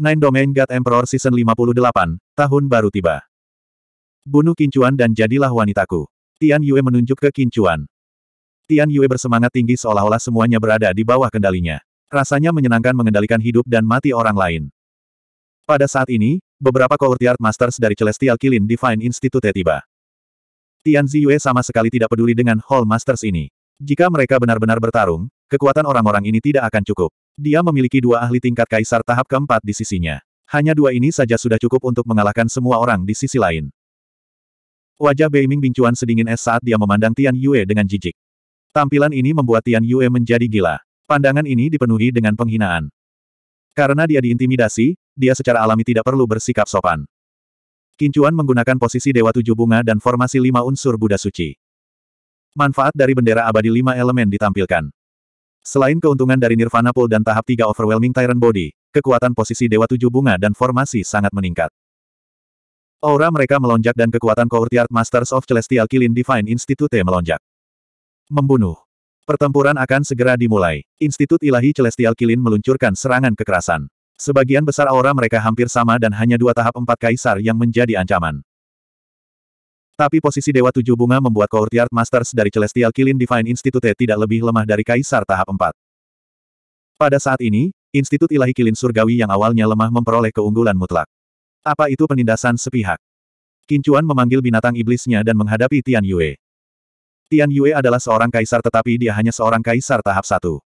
Nine Domain God Emperor Season 58, tahun baru tiba. Bunuh Kincuan dan jadilah wanitaku. Tian Yue menunjuk ke Kincuan. Tian Yue bersemangat tinggi seolah-olah semuanya berada di bawah kendalinya. Rasanya menyenangkan mengendalikan hidup dan mati orang lain. Pada saat ini, beberapa Courtyard Masters dari Celestial Kilin Divine Institute tiba. Tian Ziyue sama sekali tidak peduli dengan Hall Masters ini. Jika mereka benar-benar bertarung, kekuatan orang-orang ini tidak akan cukup. Dia memiliki dua ahli tingkat kaisar tahap keempat di sisinya. Hanya dua ini saja sudah cukup untuk mengalahkan semua orang di sisi lain. Wajah Bei Ming bincuan sedingin es saat dia memandang Tian Yue dengan jijik. Tampilan ini membuat Tian Yue menjadi gila. Pandangan ini dipenuhi dengan penghinaan. Karena dia diintimidasi, dia secara alami tidak perlu bersikap sopan. Kincuan menggunakan posisi Dewa Tujuh Bunga dan formasi lima unsur Buddha Suci. Manfaat dari bendera abadi lima elemen ditampilkan. Selain keuntungan dari Nirvana Pool dan tahap 3 Overwhelming Tyrant Body, kekuatan posisi Dewa Tujuh Bunga dan formasi sangat meningkat. Aura mereka melonjak dan kekuatan Courtyard Masters of Celestial Kilin Divine Institute melonjak. Membunuh. Pertempuran akan segera dimulai. Institut Ilahi Celestial Kilin meluncurkan serangan kekerasan. Sebagian besar aura mereka hampir sama dan hanya dua tahap empat kaisar yang menjadi ancaman. Tapi posisi Dewa Tujuh Bunga membuat Courtyard Masters dari Celestial Kilin Divine Institute tidak lebih lemah dari Kaisar tahap 4. Pada saat ini, Institut Ilahi Kilin Surgawi yang awalnya lemah memperoleh keunggulan mutlak. Apa itu penindasan sepihak? Kincuan memanggil binatang iblisnya dan menghadapi Tian Yue. Tian Yue adalah seorang kaisar tetapi dia hanya seorang kaisar tahap Satu.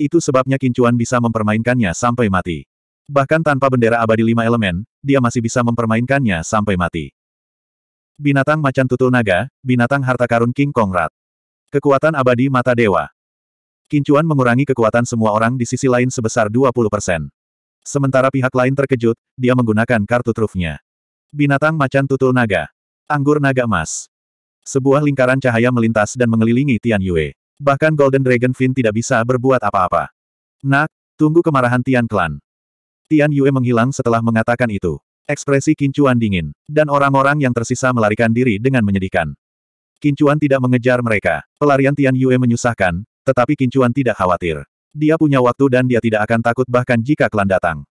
Itu sebabnya Kincuan bisa mempermainkannya sampai mati. Bahkan tanpa bendera abadi lima elemen, dia masih bisa mempermainkannya sampai mati. Binatang macan tutul naga, binatang harta karun King Kongrat, Kekuatan abadi mata dewa. Kincuan mengurangi kekuatan semua orang di sisi lain sebesar 20%. Sementara pihak lain terkejut, dia menggunakan kartu trufnya. Binatang macan tutul naga. Anggur naga emas. Sebuah lingkaran cahaya melintas dan mengelilingi Tian Yue. Bahkan Golden Dragon Fin tidak bisa berbuat apa-apa. Nak, tunggu kemarahan Tian Clan. Tian Yue menghilang setelah mengatakan itu. Ekspresi Kincuan dingin, dan orang-orang yang tersisa melarikan diri dengan menyedihkan. Kincuan tidak mengejar mereka. Pelarian Tian Yue menyusahkan, tetapi Kincuan tidak khawatir. Dia punya waktu dan dia tidak akan takut bahkan jika klan datang.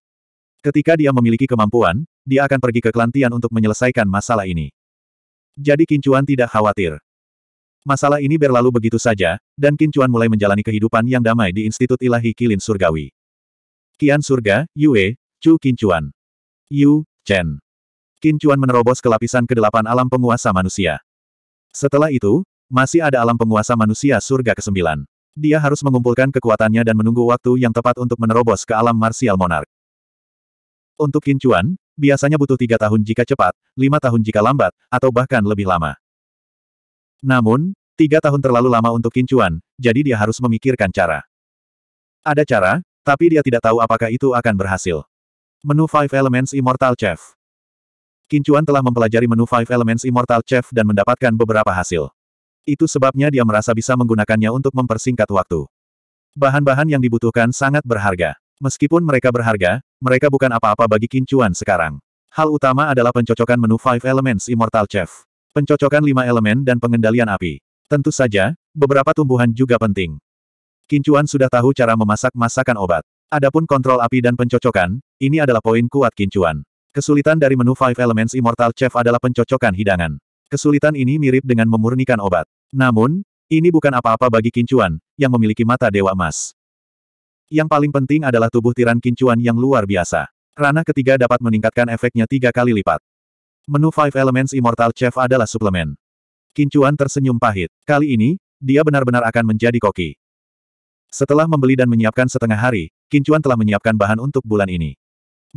Ketika dia memiliki kemampuan, dia akan pergi ke klan Tian untuk menyelesaikan masalah ini. Jadi Kincuan tidak khawatir. Masalah ini berlalu begitu saja, dan Kincuan mulai menjalani kehidupan yang damai di Institut Ilahi Kilin Surgawi. Kian Surga, Yue, Chu Kincuan. Yu, Chen. Qin Chuan menerobos ke lapisan kedelapan alam penguasa manusia. Setelah itu, masih ada alam penguasa manusia surga ke-9. Dia harus mengumpulkan kekuatannya dan menunggu waktu yang tepat untuk menerobos ke alam marsial monark. Untuk Qin Chuan, biasanya butuh tiga tahun jika cepat, lima tahun jika lambat, atau bahkan lebih lama. Namun, tiga tahun terlalu lama untuk Qin Chuan, jadi dia harus memikirkan cara. Ada cara, tapi dia tidak tahu apakah itu akan berhasil. Menu Five Elements Immortal Chef Kincuan telah mempelajari menu Five Elements Immortal Chef dan mendapatkan beberapa hasil. Itu sebabnya dia merasa bisa menggunakannya untuk mempersingkat waktu. Bahan-bahan yang dibutuhkan sangat berharga. Meskipun mereka berharga, mereka bukan apa-apa bagi Kincuan sekarang. Hal utama adalah pencocokan menu Five Elements Immortal Chef. Pencocokan lima elemen dan pengendalian api. Tentu saja, beberapa tumbuhan juga penting. Kincuan sudah tahu cara memasak masakan obat. Adapun kontrol api dan pencocokan, ini adalah poin kuat kincuan. Kesulitan dari menu Five Elements Immortal Chef adalah pencocokan hidangan. Kesulitan ini mirip dengan memurnikan obat. Namun, ini bukan apa-apa bagi kincuan, yang memiliki mata dewa emas. Yang paling penting adalah tubuh tiran kincuan yang luar biasa. Ranah ketiga dapat meningkatkan efeknya tiga kali lipat. Menu Five Elements Immortal Chef adalah suplemen. Kincuan tersenyum pahit. Kali ini, dia benar-benar akan menjadi koki. Setelah membeli dan menyiapkan setengah hari, Kincuan telah menyiapkan bahan untuk bulan ini.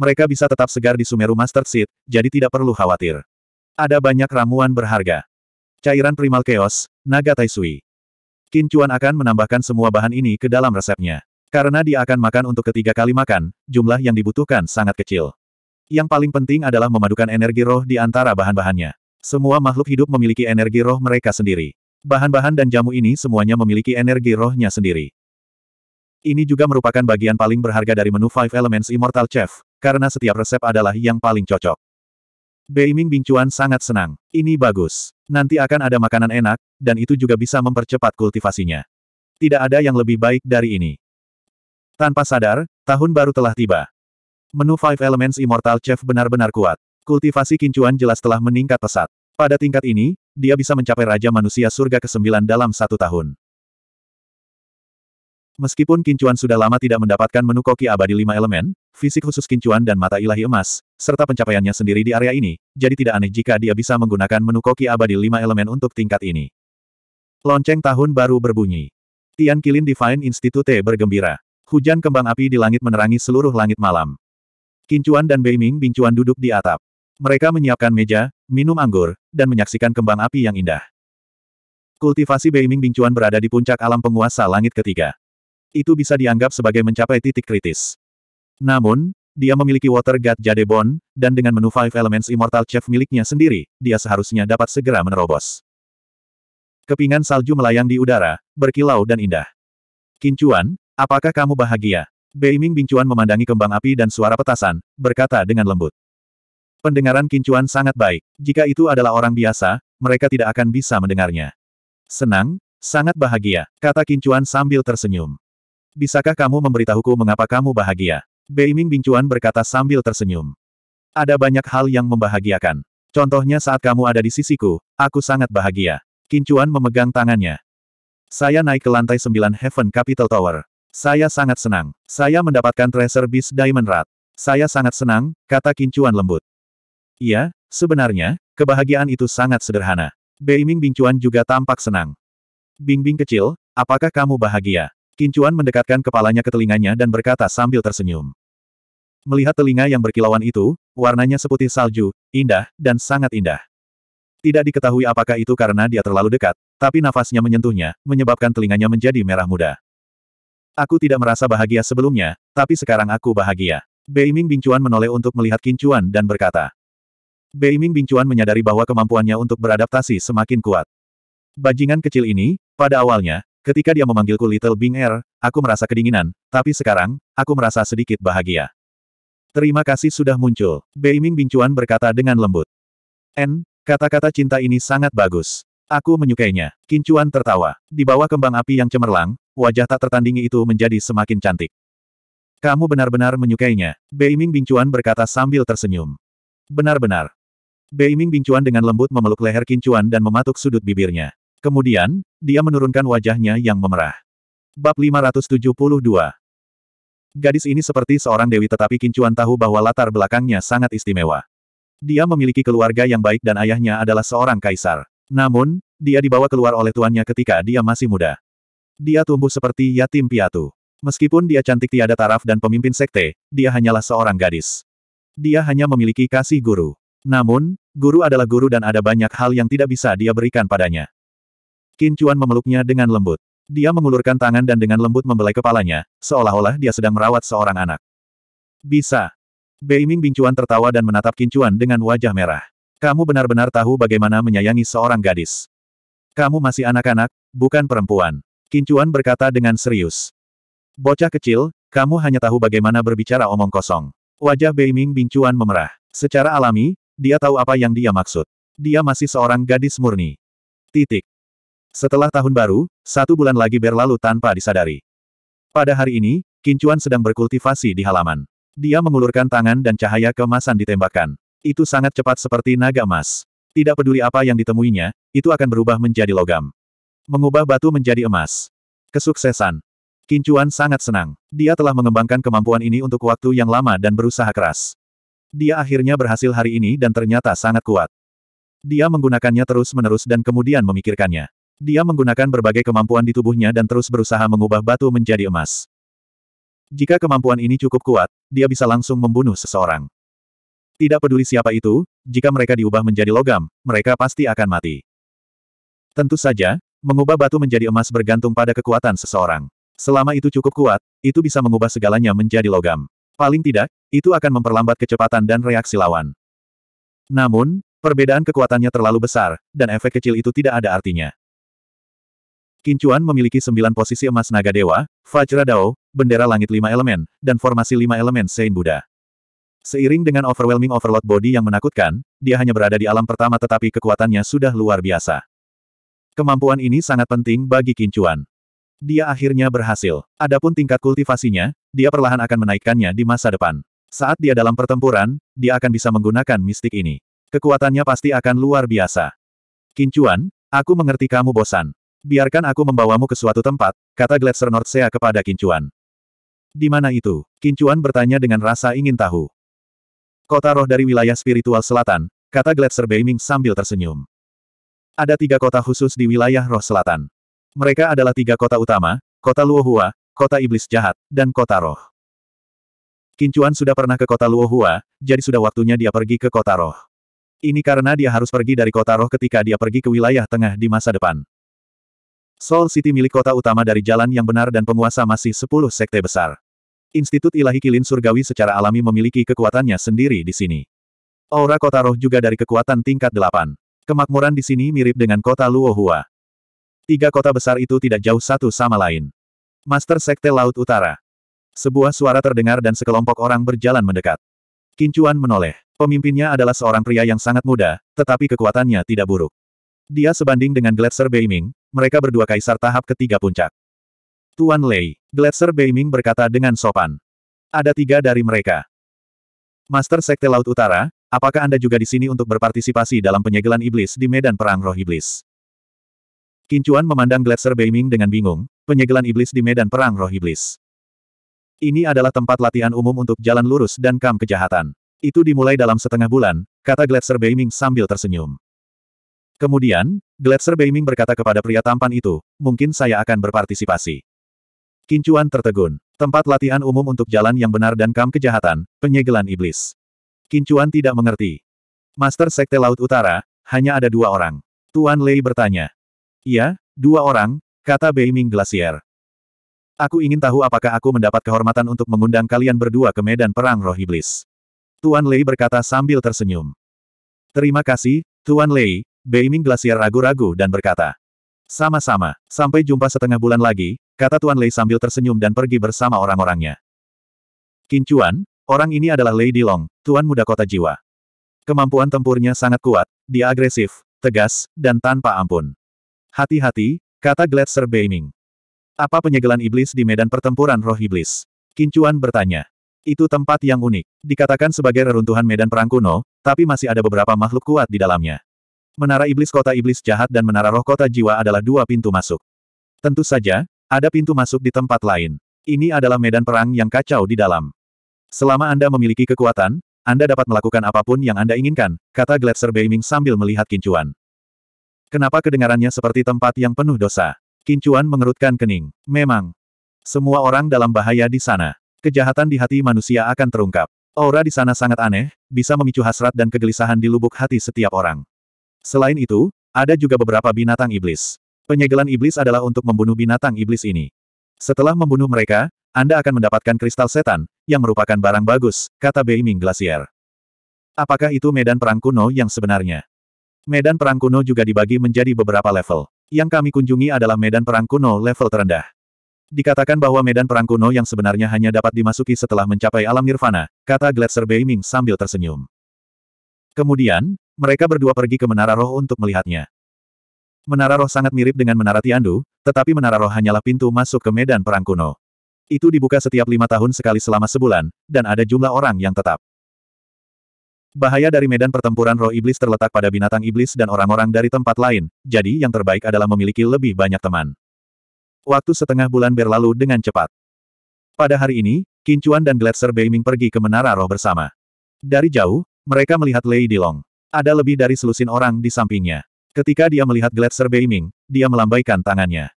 Mereka bisa tetap segar di Sumeru Master Seed, jadi tidak perlu khawatir. Ada banyak ramuan berharga. Cairan primal chaos, naga taisui. Kincuan akan menambahkan semua bahan ini ke dalam resepnya. Karena dia akan makan untuk ketiga kali makan, jumlah yang dibutuhkan sangat kecil. Yang paling penting adalah memadukan energi roh di antara bahan-bahannya. Semua makhluk hidup memiliki energi roh mereka sendiri. Bahan-bahan dan jamu ini semuanya memiliki energi rohnya sendiri. Ini juga merupakan bagian paling berharga dari menu Five Elements Immortal Chef, karena setiap resep adalah yang paling cocok. Bei Beiming Bingcuan sangat senang. Ini bagus. Nanti akan ada makanan enak, dan itu juga bisa mempercepat kultivasinya. Tidak ada yang lebih baik dari ini. Tanpa sadar, tahun baru telah tiba. Menu Five Elements Immortal Chef benar-benar kuat. Kultivasi Kincuan jelas telah meningkat pesat. Pada tingkat ini, dia bisa mencapai Raja Manusia Surga ke-9 dalam satu tahun. Meskipun Kincuan sudah lama tidak mendapatkan menu koki abadi lima elemen, fisik khusus Kincuan dan mata ilahi emas, serta pencapaiannya sendiri di area ini, jadi tidak aneh jika dia bisa menggunakan menu koki abadi lima elemen untuk tingkat ini. Lonceng tahun baru berbunyi. Tian Kilin Divine Institute bergembira. Hujan kembang api di langit menerangi seluruh langit malam. Kincuan dan Beiming Bingcuan duduk di atap. Mereka menyiapkan meja, minum anggur, dan menyaksikan kembang api yang indah. Kultivasi Beiming Bingcuan berada di puncak alam penguasa langit ketiga itu bisa dianggap sebagai mencapai titik kritis. Namun, dia memiliki Water God Jade Bond, dan dengan menu Five Elements Immortal Chef miliknya sendiri, dia seharusnya dapat segera menerobos. Kepingan salju melayang di udara, berkilau dan indah. Kincuan, apakah kamu bahagia? Beiming Bincuan memandangi kembang api dan suara petasan, berkata dengan lembut. Pendengaran Kincuan sangat baik. Jika itu adalah orang biasa, mereka tidak akan bisa mendengarnya. Senang, sangat bahagia, kata Kincuan sambil tersenyum. Bisakah kamu memberitahuku mengapa kamu bahagia? Beiming Bingcuan berkata sambil tersenyum. Ada banyak hal yang membahagiakan. Contohnya saat kamu ada di sisiku, aku sangat bahagia. Kincuan memegang tangannya. Saya naik ke lantai 9 Heaven Capital Tower. Saya sangat senang. Saya mendapatkan Treasure Beast Diamond Rat. Saya sangat senang, kata Kincuan lembut. Iya, sebenarnya, kebahagiaan itu sangat sederhana. Beiming Bingcuan juga tampak senang. Bingbing -bing kecil, apakah kamu bahagia? Kincuan mendekatkan kepalanya ke telinganya dan berkata sambil tersenyum. Melihat telinga yang berkilauan itu, warnanya seputih salju, indah, dan sangat indah. Tidak diketahui apakah itu karena dia terlalu dekat, tapi nafasnya menyentuhnya, menyebabkan telinganya menjadi merah muda. Aku tidak merasa bahagia sebelumnya, tapi sekarang aku bahagia. Beiming Bingcuan menoleh untuk melihat Kincuan dan berkata. Beiming Bingcuan menyadari bahwa kemampuannya untuk beradaptasi semakin kuat. Bajingan kecil ini, pada awalnya, Ketika dia memanggilku Little Bing Air, aku merasa kedinginan, tapi sekarang, aku merasa sedikit bahagia. Terima kasih sudah muncul, Beiming Bingcuan berkata dengan lembut. N, kata-kata cinta ini sangat bagus. Aku menyukainya. Kincuan tertawa. Di bawah kembang api yang cemerlang, wajah tak tertandingi itu menjadi semakin cantik. Kamu benar-benar menyukainya, Beiming Bingcuan berkata sambil tersenyum. Benar-benar. Beiming Bingcuan dengan lembut memeluk leher Kincuan dan mematuk sudut bibirnya. Kemudian, dia menurunkan wajahnya yang memerah. Bab 572 Gadis ini seperti seorang dewi tetapi Kincuan tahu bahwa latar belakangnya sangat istimewa. Dia memiliki keluarga yang baik dan ayahnya adalah seorang kaisar. Namun, dia dibawa keluar oleh tuannya ketika dia masih muda. Dia tumbuh seperti yatim piatu. Meskipun dia cantik tiada taraf dan pemimpin sekte, dia hanyalah seorang gadis. Dia hanya memiliki kasih guru. Namun, guru adalah guru dan ada banyak hal yang tidak bisa dia berikan padanya. Qin Chuan memeluknya dengan lembut. Dia mengulurkan tangan dan dengan lembut membelai kepalanya, seolah-olah dia sedang merawat seorang anak. Bisa. Beiming Bingcuan tertawa dan menatap Qin Chuan dengan wajah merah. Kamu benar-benar tahu bagaimana menyayangi seorang gadis. Kamu masih anak-anak, bukan perempuan. Qin Chuan berkata dengan serius. Bocah kecil, kamu hanya tahu bagaimana berbicara omong kosong. Wajah Beiming Bingcuan memerah. Secara alami, dia tahu apa yang dia maksud. Dia masih seorang gadis murni. Titik. Setelah tahun baru, satu bulan lagi berlalu tanpa disadari. Pada hari ini, Kincuan sedang berkultivasi di halaman. Dia mengulurkan tangan dan cahaya kemasan ditembakkan. Itu sangat cepat seperti naga emas. Tidak peduli apa yang ditemuinya, itu akan berubah menjadi logam. Mengubah batu menjadi emas. Kesuksesan. Kincuan sangat senang. Dia telah mengembangkan kemampuan ini untuk waktu yang lama dan berusaha keras. Dia akhirnya berhasil hari ini dan ternyata sangat kuat. Dia menggunakannya terus-menerus dan kemudian memikirkannya. Dia menggunakan berbagai kemampuan di tubuhnya dan terus berusaha mengubah batu menjadi emas. Jika kemampuan ini cukup kuat, dia bisa langsung membunuh seseorang. Tidak peduli siapa itu, jika mereka diubah menjadi logam, mereka pasti akan mati. Tentu saja, mengubah batu menjadi emas bergantung pada kekuatan seseorang. Selama itu cukup kuat, itu bisa mengubah segalanya menjadi logam. Paling tidak, itu akan memperlambat kecepatan dan reaksi lawan. Namun, perbedaan kekuatannya terlalu besar, dan efek kecil itu tidak ada artinya. Kincuan memiliki sembilan posisi emas naga dewa, Fajra Dao, bendera langit lima elemen, dan formasi lima elemen Sein Buddha. Seiring dengan overwhelming overload body yang menakutkan, dia hanya berada di alam pertama tetapi kekuatannya sudah luar biasa. Kemampuan ini sangat penting bagi Kincuan. Dia akhirnya berhasil. Adapun tingkat kultivasinya, dia perlahan akan menaikkannya di masa depan. Saat dia dalam pertempuran, dia akan bisa menggunakan mistik ini. Kekuatannya pasti akan luar biasa. Kincuan, aku mengerti kamu bosan. Biarkan aku membawamu ke suatu tempat, kata Gletser Nordsea kepada Kincuan. Di mana itu? Kincuan bertanya dengan rasa ingin tahu. Kota roh dari wilayah spiritual selatan, kata Gletser Beiming sambil tersenyum. Ada tiga kota khusus di wilayah roh selatan. Mereka adalah tiga kota utama, kota Luohua, kota iblis jahat, dan kota roh. Kincuan sudah pernah ke kota Luohua, jadi sudah waktunya dia pergi ke kota roh. Ini karena dia harus pergi dari kota roh ketika dia pergi ke wilayah tengah di masa depan. Soul City milik kota utama dari jalan yang benar dan penguasa masih 10 sekte besar. Institut Ilahi Kilin Surgawi secara alami memiliki kekuatannya sendiri di sini. Aura kota roh juga dari kekuatan tingkat 8. Kemakmuran di sini mirip dengan kota Luohua. Tiga kota besar itu tidak jauh satu sama lain. Master Sekte Laut Utara. Sebuah suara terdengar dan sekelompok orang berjalan mendekat. Kincuan menoleh. Pemimpinnya adalah seorang pria yang sangat muda, tetapi kekuatannya tidak buruk. Dia sebanding dengan Gletser Beiming, mereka berdua kaisar tahap ketiga puncak. Tuan Lei, Gletser Beiming berkata dengan sopan. Ada tiga dari mereka. Master Sekte Laut Utara, apakah Anda juga di sini untuk berpartisipasi dalam penyegelan iblis di medan perang roh iblis? Kincuan memandang Gletser Beiming dengan bingung, penyegelan iblis di medan perang roh iblis. Ini adalah tempat latihan umum untuk jalan lurus dan kam kejahatan. Itu dimulai dalam setengah bulan, kata Gletser Beiming sambil tersenyum. Kemudian, Gletser Beiming berkata kepada pria tampan itu, mungkin saya akan berpartisipasi. Kincuan tertegun. Tempat latihan umum untuk jalan yang benar dan kam kejahatan, penyegelan iblis. Kincuan tidak mengerti. Master Sekte Laut Utara, hanya ada dua orang. Tuan Lei bertanya. Iya, dua orang, kata Beiming Glacier. Aku ingin tahu apakah aku mendapat kehormatan untuk mengundang kalian berdua ke medan perang roh iblis. Tuan Lei berkata sambil tersenyum. Terima kasih, Tuan Lei, Beiming Glasier ragu-ragu dan berkata. Sama-sama, sampai jumpa setengah bulan lagi, kata Tuan Lei sambil tersenyum dan pergi bersama orang-orangnya. Kincuan, orang ini adalah Lei Long, Tuan Muda Kota Jiwa. Kemampuan tempurnya sangat kuat, dia agresif, tegas, dan tanpa ampun. Hati-hati, kata Gletser Beiming. Apa penyegelan iblis di medan pertempuran roh iblis? Kincuan bertanya. Itu tempat yang unik. Dikatakan sebagai reruntuhan medan perang kuno, tapi masih ada beberapa makhluk kuat di dalamnya. Menara Iblis Kota Iblis Jahat dan Menara Roh Kota Jiwa adalah dua pintu masuk. Tentu saja, ada pintu masuk di tempat lain. Ini adalah medan perang yang kacau di dalam. Selama Anda memiliki kekuatan, Anda dapat melakukan apapun yang Anda inginkan, kata Gletser Beiming sambil melihat kincuan. Kenapa kedengarannya seperti tempat yang penuh dosa? Kincuan mengerutkan kening. Memang. Semua orang dalam bahaya di sana. Kejahatan di hati manusia akan terungkap. Aura di sana sangat aneh, bisa memicu hasrat dan kegelisahan di lubuk hati setiap orang. Selain itu, ada juga beberapa binatang iblis. Penyegelan iblis adalah untuk membunuh binatang iblis ini. Setelah membunuh mereka, Anda akan mendapatkan kristal setan, yang merupakan barang bagus, kata Beiming Glacier. Apakah itu medan perang kuno yang sebenarnya? Medan perang kuno juga dibagi menjadi beberapa level. Yang kami kunjungi adalah medan perang kuno level terendah. Dikatakan bahwa medan perang kuno yang sebenarnya hanya dapat dimasuki setelah mencapai alam nirvana, kata Gletser Beiming sambil tersenyum. Kemudian, mereka berdua pergi ke Menara Roh untuk melihatnya. Menara Roh sangat mirip dengan Menara Tiandu, tetapi Menara Roh hanyalah pintu masuk ke medan perang kuno. Itu dibuka setiap lima tahun sekali selama sebulan, dan ada jumlah orang yang tetap. Bahaya dari medan pertempuran roh iblis terletak pada binatang iblis dan orang-orang dari tempat lain, jadi yang terbaik adalah memiliki lebih banyak teman. Waktu setengah bulan berlalu dengan cepat. Pada hari ini, Kincuan dan Gletser Beiming pergi ke menara roh bersama. Dari jauh, mereka melihat Lei Long. Ada lebih dari selusin orang di sampingnya. Ketika dia melihat Gletser Beiming, dia melambaikan tangannya.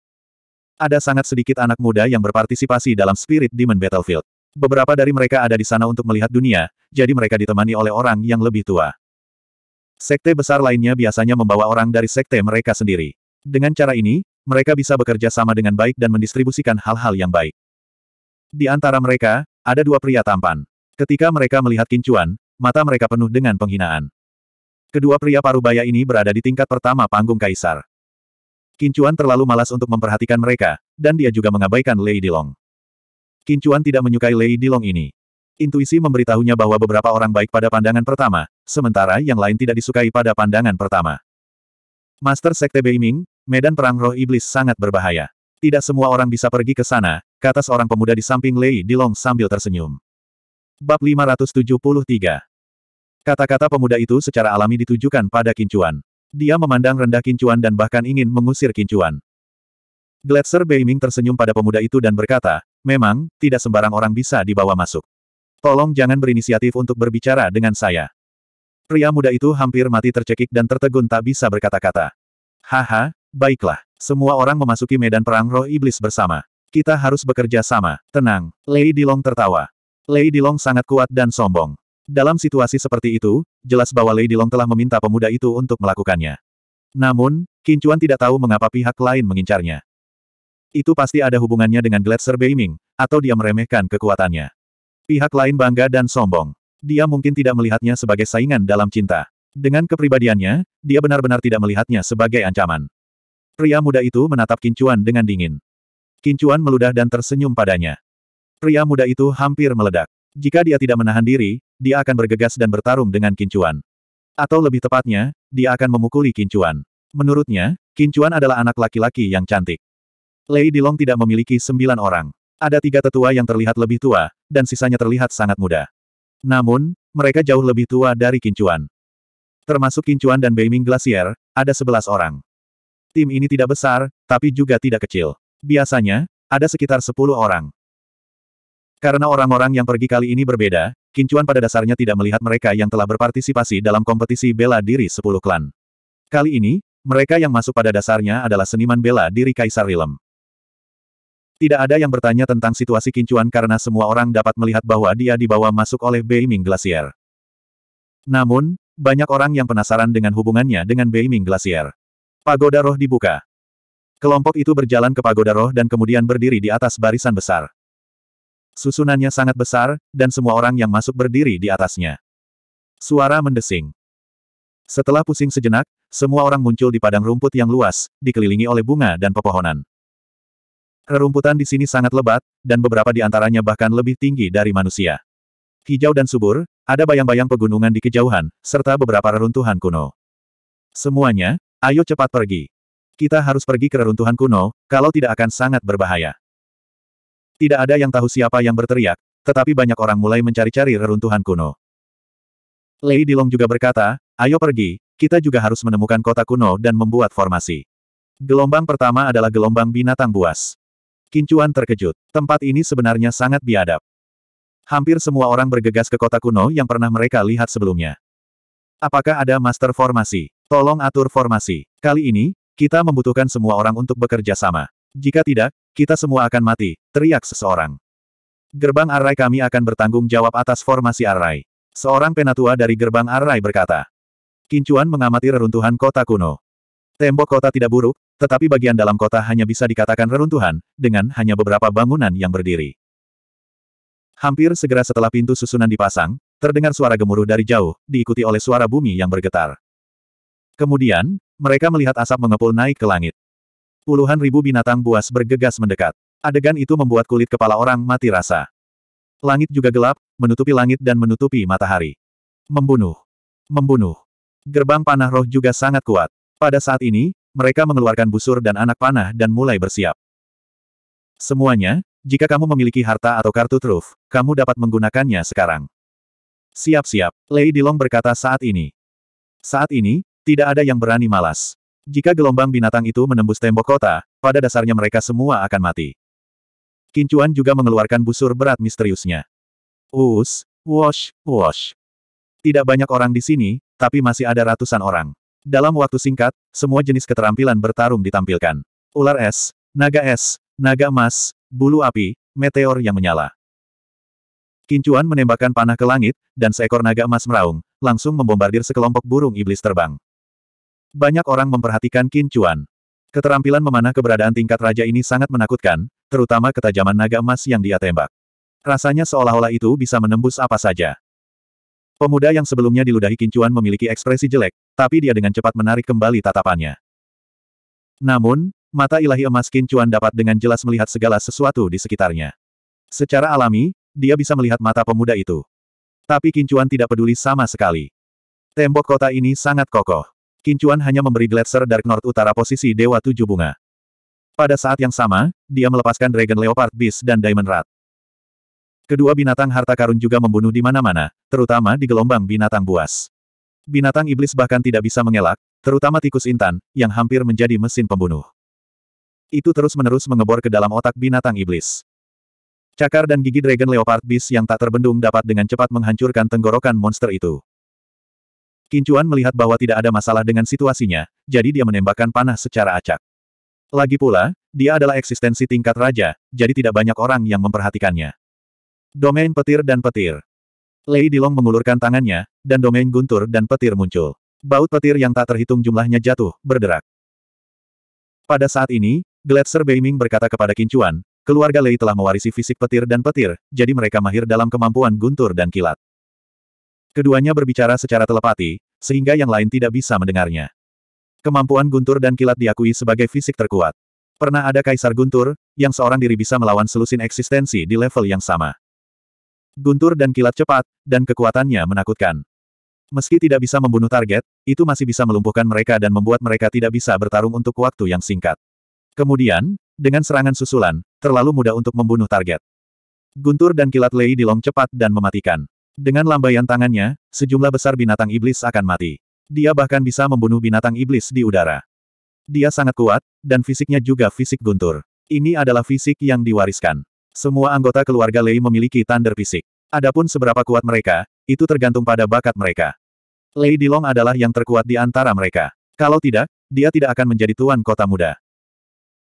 Ada sangat sedikit anak muda yang berpartisipasi dalam Spirit Demon Battlefield. Beberapa dari mereka ada di sana untuk melihat dunia, jadi mereka ditemani oleh orang yang lebih tua. Sekte besar lainnya biasanya membawa orang dari sekte mereka sendiri. Dengan cara ini, mereka bisa bekerja sama dengan baik dan mendistribusikan hal-hal yang baik. Di antara mereka, ada dua pria tampan. Ketika mereka melihat kincuan, mata mereka penuh dengan penghinaan. Kedua pria parubaya ini berada di tingkat pertama panggung kaisar. Kincuan terlalu malas untuk memperhatikan mereka, dan dia juga mengabaikan Lei Dilong. Kincuan tidak menyukai Lei Dilong ini. Intuisi memberitahunya bahwa beberapa orang baik pada pandangan pertama, sementara yang lain tidak disukai pada pandangan pertama. Master Sekte Beiming, medan perang roh iblis sangat berbahaya. Tidak semua orang bisa pergi ke sana, kata seorang pemuda di samping Lei Dilong sambil tersenyum. Bab 573 Kata-kata pemuda itu secara alami ditujukan pada Kincuan. Dia memandang rendah Kincuan dan bahkan ingin mengusir Kincuan. Gletser Beiming tersenyum pada pemuda itu dan berkata, memang, tidak sembarang orang bisa dibawa masuk. Tolong jangan berinisiatif untuk berbicara dengan saya. Pria muda itu hampir mati tercekik dan tertegun tak bisa berkata-kata. Haha, baiklah. Semua orang memasuki medan perang roh iblis bersama. Kita harus bekerja sama. Tenang. Lady Long tertawa. Lady Long sangat kuat dan sombong. Dalam situasi seperti itu, jelas bahwa Lady Long telah meminta pemuda itu untuk melakukannya. Namun, Kincuan tidak tahu mengapa pihak lain mengincarnya. Itu pasti ada hubungannya dengan Gletser Beiming, atau dia meremehkan kekuatannya. Pihak lain bangga dan sombong. Dia mungkin tidak melihatnya sebagai saingan dalam cinta. Dengan kepribadiannya, dia benar-benar tidak melihatnya sebagai ancaman. Pria muda itu menatap Kincuan dengan dingin. Kincuan meludah dan tersenyum padanya. Pria muda itu hampir meledak. Jika dia tidak menahan diri, dia akan bergegas dan bertarung dengan Kincuan. Atau lebih tepatnya, dia akan memukuli Kincuan. Menurutnya, Kincuan adalah anak laki-laki yang cantik. Lei Dilong tidak memiliki sembilan orang. Ada tiga tetua yang terlihat lebih tua, dan sisanya terlihat sangat muda. Namun, mereka jauh lebih tua dari Kincuan. Termasuk Kincuan dan Beiming Glacier, ada sebelas orang. Tim ini tidak besar, tapi juga tidak kecil. Biasanya, ada sekitar sepuluh orang. Karena orang-orang yang pergi kali ini berbeda, Kincuan pada dasarnya tidak melihat mereka yang telah berpartisipasi dalam kompetisi bela diri sepuluh klan. Kali ini, mereka yang masuk pada dasarnya adalah seniman bela diri Kaisar Rilem. Tidak ada yang bertanya tentang situasi Kincuan karena semua orang dapat melihat bahwa dia dibawa masuk oleh Beiming Glacier. Namun, banyak orang yang penasaran dengan hubungannya dengan Beiming Glacier. Pagoda roh dibuka. Kelompok itu berjalan ke pagoda roh dan kemudian berdiri di atas barisan besar. Susunannya sangat besar, dan semua orang yang masuk berdiri di atasnya. Suara mendesing. Setelah pusing sejenak, semua orang muncul di padang rumput yang luas, dikelilingi oleh bunga dan pepohonan. Rerumputan di sini sangat lebat, dan beberapa di antaranya bahkan lebih tinggi dari manusia. Hijau dan subur, ada bayang-bayang pegunungan di kejauhan, serta beberapa reruntuhan kuno. Semuanya, ayo cepat pergi. Kita harus pergi ke reruntuhan kuno, kalau tidak akan sangat berbahaya. Tidak ada yang tahu siapa yang berteriak, tetapi banyak orang mulai mencari-cari reruntuhan kuno. Lei Dilong juga berkata, ayo pergi, kita juga harus menemukan kota kuno dan membuat formasi. Gelombang pertama adalah gelombang binatang buas. Kincuan terkejut, tempat ini sebenarnya sangat biadab. Hampir semua orang bergegas ke kota kuno yang pernah mereka lihat sebelumnya. Apakah ada master formasi? Tolong atur formasi. Kali ini, kita membutuhkan semua orang untuk bekerja sama. Jika tidak, kita semua akan mati, teriak seseorang. Gerbang arai kami akan bertanggung jawab atas formasi arai, Seorang penatua dari gerbang arai berkata. Kincuan mengamati reruntuhan kota kuno. Tembok kota tidak buruk, tetapi bagian dalam kota hanya bisa dikatakan reruntuhan, dengan hanya beberapa bangunan yang berdiri. Hampir segera setelah pintu susunan dipasang, terdengar suara gemuruh dari jauh, diikuti oleh suara bumi yang bergetar. Kemudian, mereka melihat asap mengepul naik ke langit. Puluhan ribu binatang buas bergegas mendekat. Adegan itu membuat kulit kepala orang mati rasa. Langit juga gelap, menutupi langit dan menutupi matahari. Membunuh. Membunuh. Gerbang panah roh juga sangat kuat. Pada saat ini, mereka mengeluarkan busur dan anak panah dan mulai bersiap. Semuanya, jika kamu memiliki harta atau kartu truf, kamu dapat menggunakannya sekarang. Siap-siap, Lei Long berkata saat ini. Saat ini, tidak ada yang berani malas. Jika gelombang binatang itu menembus tembok kota, pada dasarnya mereka semua akan mati. Kincuan juga mengeluarkan busur berat misteriusnya. Us, wash, wash. Tidak banyak orang di sini, tapi masih ada ratusan orang. Dalam waktu singkat, semua jenis keterampilan bertarung ditampilkan. Ular es, naga es, naga emas, bulu api, meteor yang menyala. Kincuan menembakkan panah ke langit, dan seekor naga emas meraung, langsung membombardir sekelompok burung iblis terbang. Banyak orang memperhatikan Qin Chuan. Keterampilan memanah keberadaan tingkat raja ini sangat menakutkan, terutama ketajaman naga emas yang dia tembak. Rasanya seolah-olah itu bisa menembus apa saja. Pemuda yang sebelumnya diludahi Kincuan memiliki ekspresi jelek, tapi dia dengan cepat menarik kembali tatapannya. Namun, mata ilahi emas Kincuan dapat dengan jelas melihat segala sesuatu di sekitarnya. Secara alami, dia bisa melihat mata pemuda itu. Tapi Kincuan tidak peduli sama sekali. Tembok kota ini sangat kokoh. Kincuan hanya memberi Gletser Dark North Utara posisi Dewa Tujuh Bunga. Pada saat yang sama, dia melepaskan Dragon Leopard Beast dan Diamond Rat. Kedua binatang harta karun juga membunuh di mana-mana, terutama di gelombang binatang buas. Binatang iblis bahkan tidak bisa mengelak, terutama tikus intan, yang hampir menjadi mesin pembunuh. Itu terus-menerus mengebor ke dalam otak binatang iblis. Cakar dan gigi Dragon Leopard Beast yang tak terbendung dapat dengan cepat menghancurkan tenggorokan monster itu. Kincuan melihat bahwa tidak ada masalah dengan situasinya, jadi dia menembakkan panah secara acak. Lagi pula, dia adalah eksistensi tingkat raja, jadi tidak banyak orang yang memperhatikannya. Domain petir dan petir. Lei Dilong mengulurkan tangannya, dan domain guntur dan petir muncul. Baut petir yang tak terhitung jumlahnya jatuh, berderak. Pada saat ini, Gletser Beiming berkata kepada Kincuan, keluarga Lei telah mewarisi fisik petir dan petir, jadi mereka mahir dalam kemampuan guntur dan kilat. Keduanya berbicara secara telepati, sehingga yang lain tidak bisa mendengarnya. Kemampuan guntur dan kilat diakui sebagai fisik terkuat. Pernah ada kaisar guntur, yang seorang diri bisa melawan selusin eksistensi di level yang sama. Guntur dan kilat cepat, dan kekuatannya menakutkan. Meski tidak bisa membunuh target, itu masih bisa melumpuhkan mereka dan membuat mereka tidak bisa bertarung untuk waktu yang singkat. Kemudian, dengan serangan susulan, terlalu mudah untuk membunuh target. Guntur dan kilat Lei dilong cepat dan mematikan. Dengan lambaian tangannya, sejumlah besar binatang iblis akan mati. Dia bahkan bisa membunuh binatang iblis di udara. Dia sangat kuat, dan fisiknya juga fisik guntur. Ini adalah fisik yang diwariskan. Semua anggota keluarga Lei memiliki thunder fisik. Adapun seberapa kuat mereka, itu tergantung pada bakat mereka. Lei Dilong adalah yang terkuat di antara mereka. Kalau tidak, dia tidak akan menjadi tuan kota muda.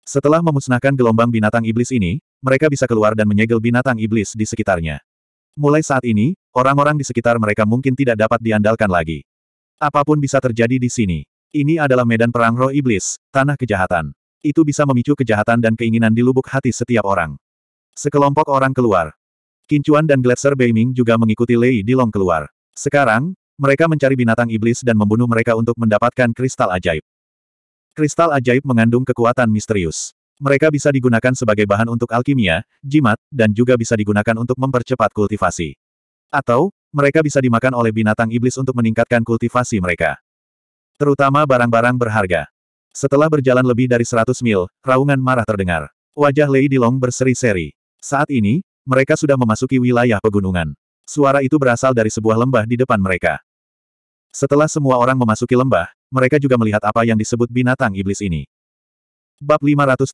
Setelah memusnahkan gelombang binatang iblis ini, mereka bisa keluar dan menyegel binatang iblis di sekitarnya. Mulai saat ini, Orang-orang di sekitar mereka mungkin tidak dapat diandalkan lagi. Apapun bisa terjadi di sini. Ini adalah medan perang roh iblis, tanah kejahatan. Itu bisa memicu kejahatan dan keinginan di lubuk hati setiap orang. Sekelompok orang keluar. Kincuan dan Gletser Beiming juga mengikuti Lei di long keluar. Sekarang, mereka mencari binatang iblis dan membunuh mereka untuk mendapatkan kristal ajaib. Kristal ajaib mengandung kekuatan misterius. Mereka bisa digunakan sebagai bahan untuk alkimia, jimat, dan juga bisa digunakan untuk mempercepat kultivasi. Atau, mereka bisa dimakan oleh binatang iblis untuk meningkatkan kultivasi mereka. Terutama barang-barang berharga. Setelah berjalan lebih dari 100 mil, raungan marah terdengar. Wajah Lei Long berseri-seri. Saat ini, mereka sudah memasuki wilayah pegunungan. Suara itu berasal dari sebuah lembah di depan mereka. Setelah semua orang memasuki lembah, mereka juga melihat apa yang disebut binatang iblis ini. Bab 574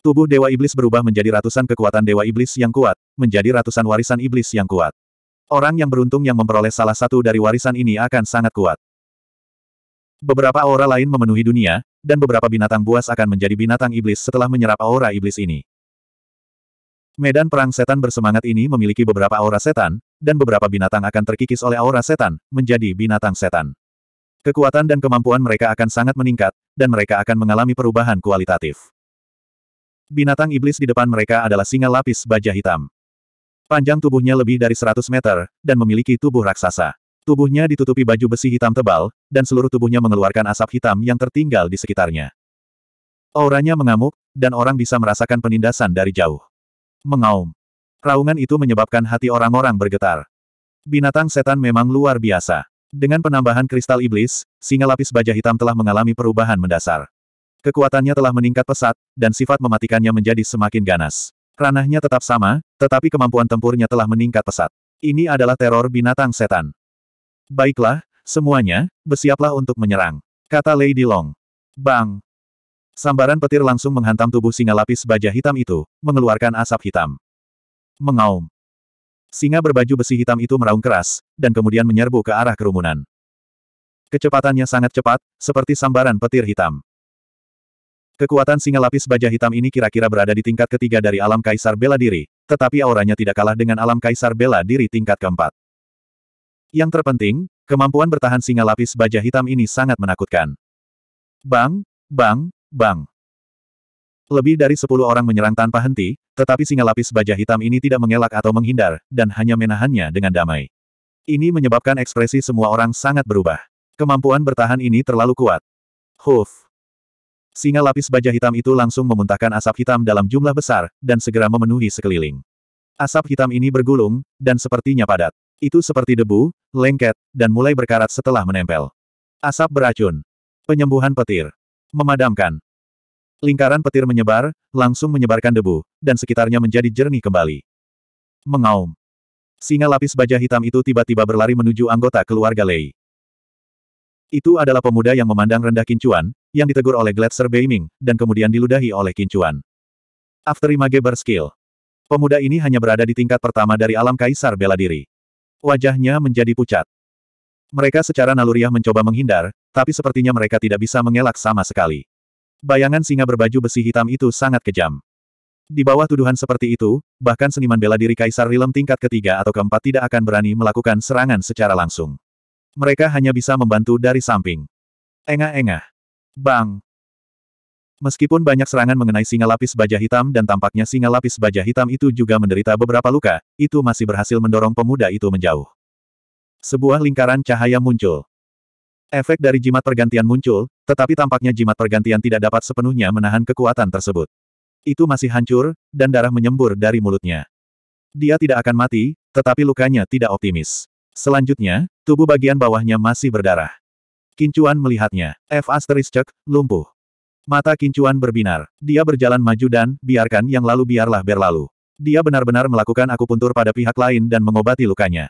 Tubuh Dewa Iblis berubah menjadi ratusan kekuatan Dewa Iblis yang kuat, menjadi ratusan warisan iblis yang kuat. Orang yang beruntung yang memperoleh salah satu dari warisan ini akan sangat kuat. Beberapa aura lain memenuhi dunia, dan beberapa binatang buas akan menjadi binatang iblis setelah menyerap aura iblis ini. Medan perang setan bersemangat ini memiliki beberapa aura setan, dan beberapa binatang akan terkikis oleh aura setan, menjadi binatang setan. Kekuatan dan kemampuan mereka akan sangat meningkat, dan mereka akan mengalami perubahan kualitatif. Binatang iblis di depan mereka adalah singa lapis baja hitam. Panjang tubuhnya lebih dari 100 meter, dan memiliki tubuh raksasa. Tubuhnya ditutupi baju besi hitam tebal, dan seluruh tubuhnya mengeluarkan asap hitam yang tertinggal di sekitarnya. Auranya mengamuk, dan orang bisa merasakan penindasan dari jauh. Mengaum. Raungan itu menyebabkan hati orang-orang bergetar. Binatang setan memang luar biasa. Dengan penambahan kristal iblis, singa lapis baja hitam telah mengalami perubahan mendasar. Kekuatannya telah meningkat pesat, dan sifat mematikannya menjadi semakin ganas. Ranahnya tetap sama, tetapi kemampuan tempurnya telah meningkat pesat. Ini adalah teror binatang setan. Baiklah, semuanya, bersiaplah untuk menyerang. Kata Lady Long. Bang! Sambaran petir langsung menghantam tubuh singa lapis baja hitam itu, mengeluarkan asap hitam. Mengaum. Singa berbaju besi hitam itu meraung keras, dan kemudian menyerbu ke arah kerumunan. Kecepatannya sangat cepat, seperti sambaran petir hitam. Kekuatan singa lapis baja hitam ini kira-kira berada di tingkat ketiga dari alam kaisar bela diri, tetapi auranya tidak kalah dengan alam kaisar bela diri tingkat keempat. Yang terpenting, kemampuan bertahan singa lapis baja hitam ini sangat menakutkan. Bang, bang, bang. Lebih dari sepuluh orang menyerang tanpa henti, tetapi singa lapis baja hitam ini tidak mengelak atau menghindar, dan hanya menahannya dengan damai. Ini menyebabkan ekspresi semua orang sangat berubah. Kemampuan bertahan ini terlalu kuat. Huf. Singa lapis baja hitam itu langsung memuntahkan asap hitam dalam jumlah besar, dan segera memenuhi sekeliling. Asap hitam ini bergulung, dan sepertinya padat. Itu seperti debu, lengket, dan mulai berkarat setelah menempel. Asap beracun. Penyembuhan petir. Memadamkan. Lingkaran petir menyebar, langsung menyebarkan debu, dan sekitarnya menjadi jernih kembali. Mengaum. Singa lapis baja hitam itu tiba-tiba berlari menuju anggota keluarga Lei. Itu adalah pemuda yang memandang rendah Kincuan, yang ditegur oleh Gletser Beiming, dan kemudian diludahi oleh Kincuan. Afterimage Image Skill. Pemuda ini hanya berada di tingkat pertama dari alam kaisar bela diri. Wajahnya menjadi pucat. Mereka secara naluriah mencoba menghindar, tapi sepertinya mereka tidak bisa mengelak sama sekali. Bayangan singa berbaju besi hitam itu sangat kejam. Di bawah tuduhan seperti itu, bahkan seniman bela diri kaisar Rilem tingkat ketiga atau keempat tidak akan berani melakukan serangan secara langsung. Mereka hanya bisa membantu dari samping. Engah-engah. Bang! Meskipun banyak serangan mengenai singa lapis baja hitam dan tampaknya singa lapis baja hitam itu juga menderita beberapa luka, itu masih berhasil mendorong pemuda itu menjauh. Sebuah lingkaran cahaya muncul. Efek dari jimat pergantian muncul, tetapi tampaknya jimat pergantian tidak dapat sepenuhnya menahan kekuatan tersebut. Itu masih hancur, dan darah menyembur dari mulutnya. Dia tidak akan mati, tetapi lukanya tidak optimis. Selanjutnya, tubuh bagian bawahnya masih berdarah. Kincuan melihatnya. F asteris lumpuh. Mata Kincuan berbinar. Dia berjalan maju dan, biarkan yang lalu biarlah berlalu. Dia benar-benar melakukan akupuntur pada pihak lain dan mengobati lukanya.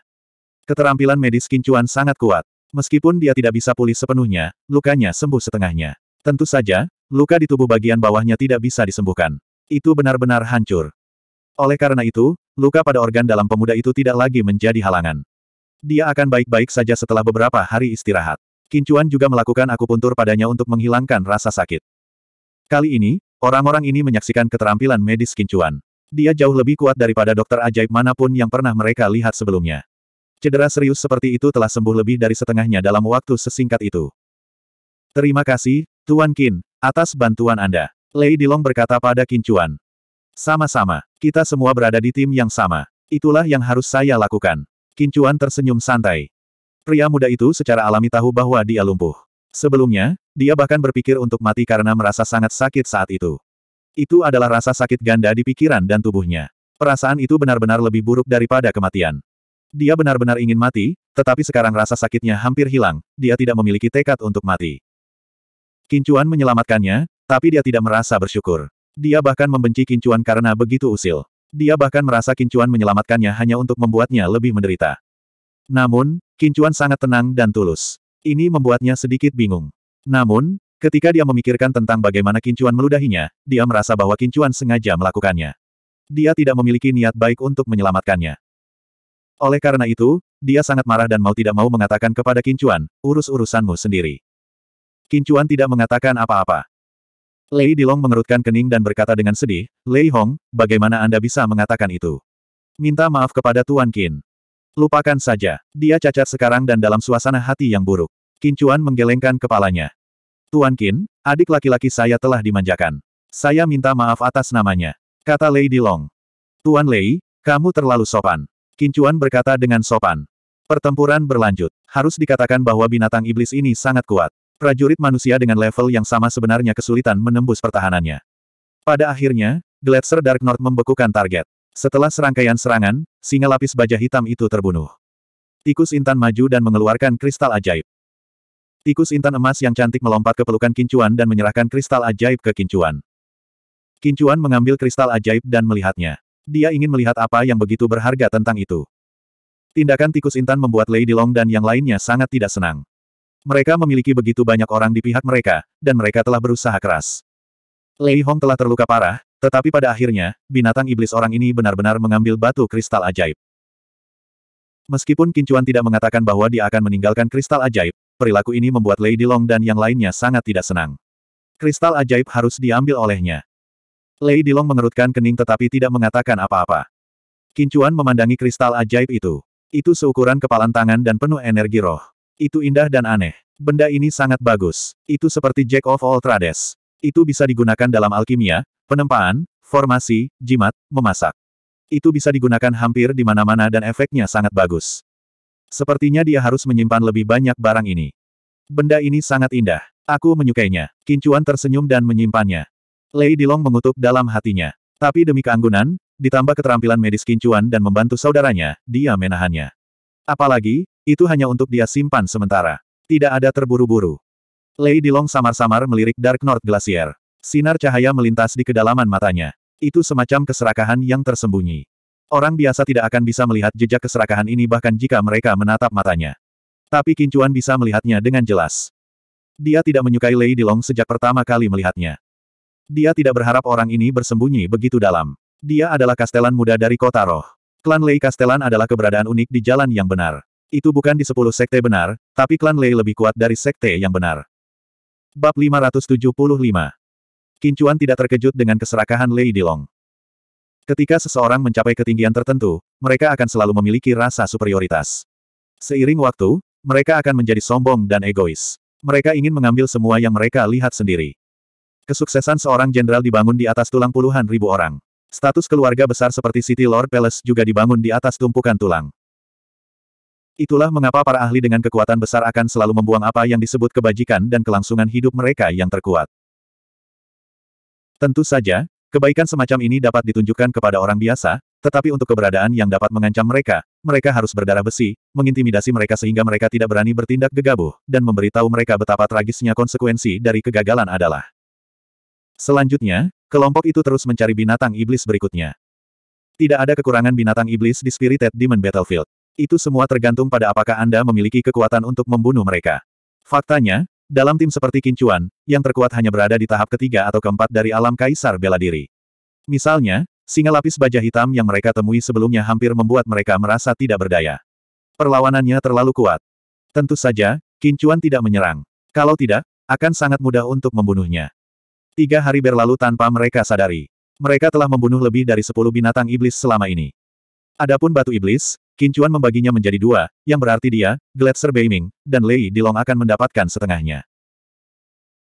Keterampilan medis Kincuan sangat kuat. Meskipun dia tidak bisa pulih sepenuhnya, lukanya sembuh setengahnya. Tentu saja, luka di tubuh bagian bawahnya tidak bisa disembuhkan. Itu benar-benar hancur. Oleh karena itu, luka pada organ dalam pemuda itu tidak lagi menjadi halangan. Dia akan baik-baik saja setelah beberapa hari istirahat. Kincuan juga melakukan akupuntur padanya untuk menghilangkan rasa sakit. Kali ini, orang-orang ini menyaksikan keterampilan medis Kincuan. Dia jauh lebih kuat daripada dokter ajaib manapun yang pernah mereka lihat sebelumnya. Cedera serius seperti itu telah sembuh lebih dari setengahnya dalam waktu sesingkat itu. Terima kasih, Tuan Kin, atas bantuan Anda. Lei Long berkata pada Kincuan. Sama-sama, kita semua berada di tim yang sama. Itulah yang harus saya lakukan. Kincuan tersenyum santai. Pria muda itu secara alami tahu bahwa dia lumpuh. Sebelumnya, dia bahkan berpikir untuk mati karena merasa sangat sakit saat itu. Itu adalah rasa sakit ganda di pikiran dan tubuhnya. Perasaan itu benar-benar lebih buruk daripada kematian. Dia benar-benar ingin mati, tetapi sekarang rasa sakitnya hampir hilang, dia tidak memiliki tekad untuk mati. Kincuan menyelamatkannya, tapi dia tidak merasa bersyukur. Dia bahkan membenci Kincuan karena begitu usil. Dia bahkan merasa Kincuan menyelamatkannya hanya untuk membuatnya lebih menderita. Namun, Kincuan sangat tenang dan tulus. Ini membuatnya sedikit bingung. Namun, ketika dia memikirkan tentang bagaimana Kincuan meludahinya, dia merasa bahwa Kincuan sengaja melakukannya. Dia tidak memiliki niat baik untuk menyelamatkannya. Oleh karena itu, dia sangat marah dan mau tidak mau mengatakan kepada Kincuan, urus-urusanmu sendiri. Kincuan tidak mengatakan apa-apa. Lei Dilong mengerutkan kening dan berkata dengan sedih, Lei Hong, bagaimana Anda bisa mengatakan itu? Minta maaf kepada Tuan Qin. Lupakan saja. Dia cacat sekarang dan dalam suasana hati yang buruk. Kincuan menggelengkan kepalanya. Tuan Kin, adik laki-laki saya telah dimanjakan. Saya minta maaf atas namanya. Kata Lady Long. Tuan Lei, kamu terlalu sopan. Kincuan berkata dengan sopan. Pertempuran berlanjut. Harus dikatakan bahwa binatang iblis ini sangat kuat. Prajurit manusia dengan level yang sama sebenarnya kesulitan menembus pertahanannya. Pada akhirnya, Gletser Dark North membekukan target. Setelah serangkaian serangan, singa lapis baja hitam itu terbunuh. Tikus intan maju dan mengeluarkan kristal ajaib. Tikus intan emas yang cantik melompat ke pelukan Kincuan dan menyerahkan kristal ajaib ke Kincuan. Kincuan mengambil kristal ajaib dan melihatnya. Dia ingin melihat apa yang begitu berharga tentang itu. Tindakan tikus intan membuat Lady Long dan yang lainnya sangat tidak senang. Mereka memiliki begitu banyak orang di pihak mereka, dan mereka telah berusaha keras. Lei Hong telah terluka parah, tetapi pada akhirnya, binatang iblis orang ini benar-benar mengambil batu kristal ajaib. Meskipun Kincuan tidak mengatakan bahwa dia akan meninggalkan kristal ajaib, perilaku ini membuat Lei Long dan yang lainnya sangat tidak senang. Kristal ajaib harus diambil olehnya. Lei Long mengerutkan kening tetapi tidak mengatakan apa-apa. Kincuan memandangi kristal ajaib itu. Itu seukuran kepalan tangan dan penuh energi roh. Itu indah dan aneh. Benda ini sangat bagus. Itu seperti Jack of all trades. Itu bisa digunakan dalam alkimia, penempaan, formasi, jimat, memasak. Itu bisa digunakan hampir di mana-mana dan efeknya sangat bagus. Sepertinya dia harus menyimpan lebih banyak barang ini. Benda ini sangat indah. Aku menyukainya. Kincuan tersenyum dan menyimpannya. Lei Dilong mengutuk dalam hatinya. Tapi demi keanggunan, ditambah keterampilan medis Kincuan dan membantu saudaranya, dia menahannya. Apalagi, itu hanya untuk dia simpan sementara. Tidak ada terburu-buru. Lei Long samar-samar melirik Dark North Glacier. Sinar cahaya melintas di kedalaman matanya. Itu semacam keserakahan yang tersembunyi. Orang biasa tidak akan bisa melihat jejak keserakahan ini bahkan jika mereka menatap matanya. Tapi Kincuan bisa melihatnya dengan jelas. Dia tidak menyukai Lei Dilong sejak pertama kali melihatnya. Dia tidak berharap orang ini bersembunyi begitu dalam. Dia adalah kastelan muda dari kota roh. Klan Lei Kastelan adalah keberadaan unik di jalan yang benar. Itu bukan di sepuluh sekte benar, tapi klan Lei lebih kuat dari sekte yang benar. Bab 575 Kincuan tidak terkejut dengan keserakahan Lei long Ketika seseorang mencapai ketinggian tertentu, mereka akan selalu memiliki rasa superioritas. Seiring waktu, mereka akan menjadi sombong dan egois. Mereka ingin mengambil semua yang mereka lihat sendiri. Kesuksesan seorang jenderal dibangun di atas tulang puluhan ribu orang. Status keluarga besar seperti City Lord Palace juga dibangun di atas tumpukan tulang. Itulah mengapa para ahli dengan kekuatan besar akan selalu membuang apa yang disebut kebajikan dan kelangsungan hidup mereka yang terkuat. Tentu saja, kebaikan semacam ini dapat ditunjukkan kepada orang biasa, tetapi untuk keberadaan yang dapat mengancam mereka, mereka harus berdarah besi, mengintimidasi mereka sehingga mereka tidak berani bertindak gegabah, dan memberitahu mereka betapa tragisnya konsekuensi dari kegagalan adalah. Selanjutnya, kelompok itu terus mencari binatang iblis berikutnya. Tidak ada kekurangan binatang iblis di Spirited Demon Battlefield. Itu semua tergantung pada apakah Anda memiliki kekuatan untuk membunuh mereka. Faktanya, dalam tim seperti Kincuan, yang terkuat hanya berada di tahap ketiga atau keempat dari alam kaisar bela diri. Misalnya, singa lapis baja hitam yang mereka temui sebelumnya hampir membuat mereka merasa tidak berdaya. Perlawanannya terlalu kuat. Tentu saja, Kincuan tidak menyerang. Kalau tidak, akan sangat mudah untuk membunuhnya. Tiga hari berlalu tanpa mereka sadari. Mereka telah membunuh lebih dari sepuluh binatang iblis selama ini. Adapun batu iblis, Kincuan membaginya menjadi dua, yang berarti dia, Gletser Beiming, dan Lei Dilong akan mendapatkan setengahnya.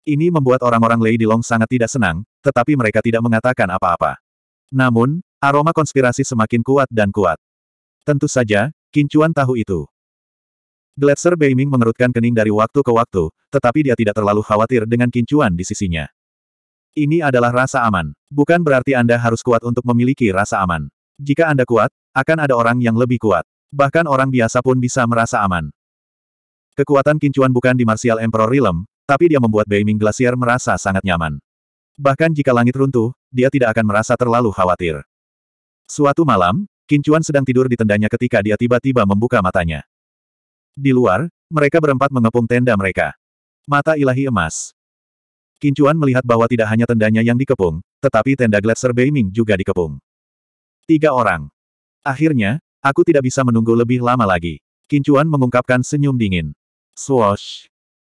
Ini membuat orang-orang Lei Dilong sangat tidak senang, tetapi mereka tidak mengatakan apa-apa. Namun, aroma konspirasi semakin kuat dan kuat. Tentu saja, Kincuan tahu itu. Gletser Beiming mengerutkan kening dari waktu ke waktu, tetapi dia tidak terlalu khawatir dengan Kincuan di sisinya. Ini adalah rasa aman. Bukan berarti Anda harus kuat untuk memiliki rasa aman. Jika Anda kuat, akan ada orang yang lebih kuat. Bahkan orang biasa pun bisa merasa aman. Kekuatan kincuan bukan di Martial Emperor Realm, tapi dia membuat Beiming Glacier merasa sangat nyaman. Bahkan jika langit runtuh, dia tidak akan merasa terlalu khawatir. Suatu malam, Kincuan sedang tidur di tendanya ketika dia tiba-tiba membuka matanya. Di luar, mereka berempat mengepung tenda mereka. Mata ilahi emas. Kincuan melihat bahwa tidak hanya tendanya yang dikepung, tetapi tenda Glacier Beiming juga dikepung. Tiga orang. Akhirnya, aku tidak bisa menunggu lebih lama lagi. Kincuan mengungkapkan senyum dingin. Swoosh!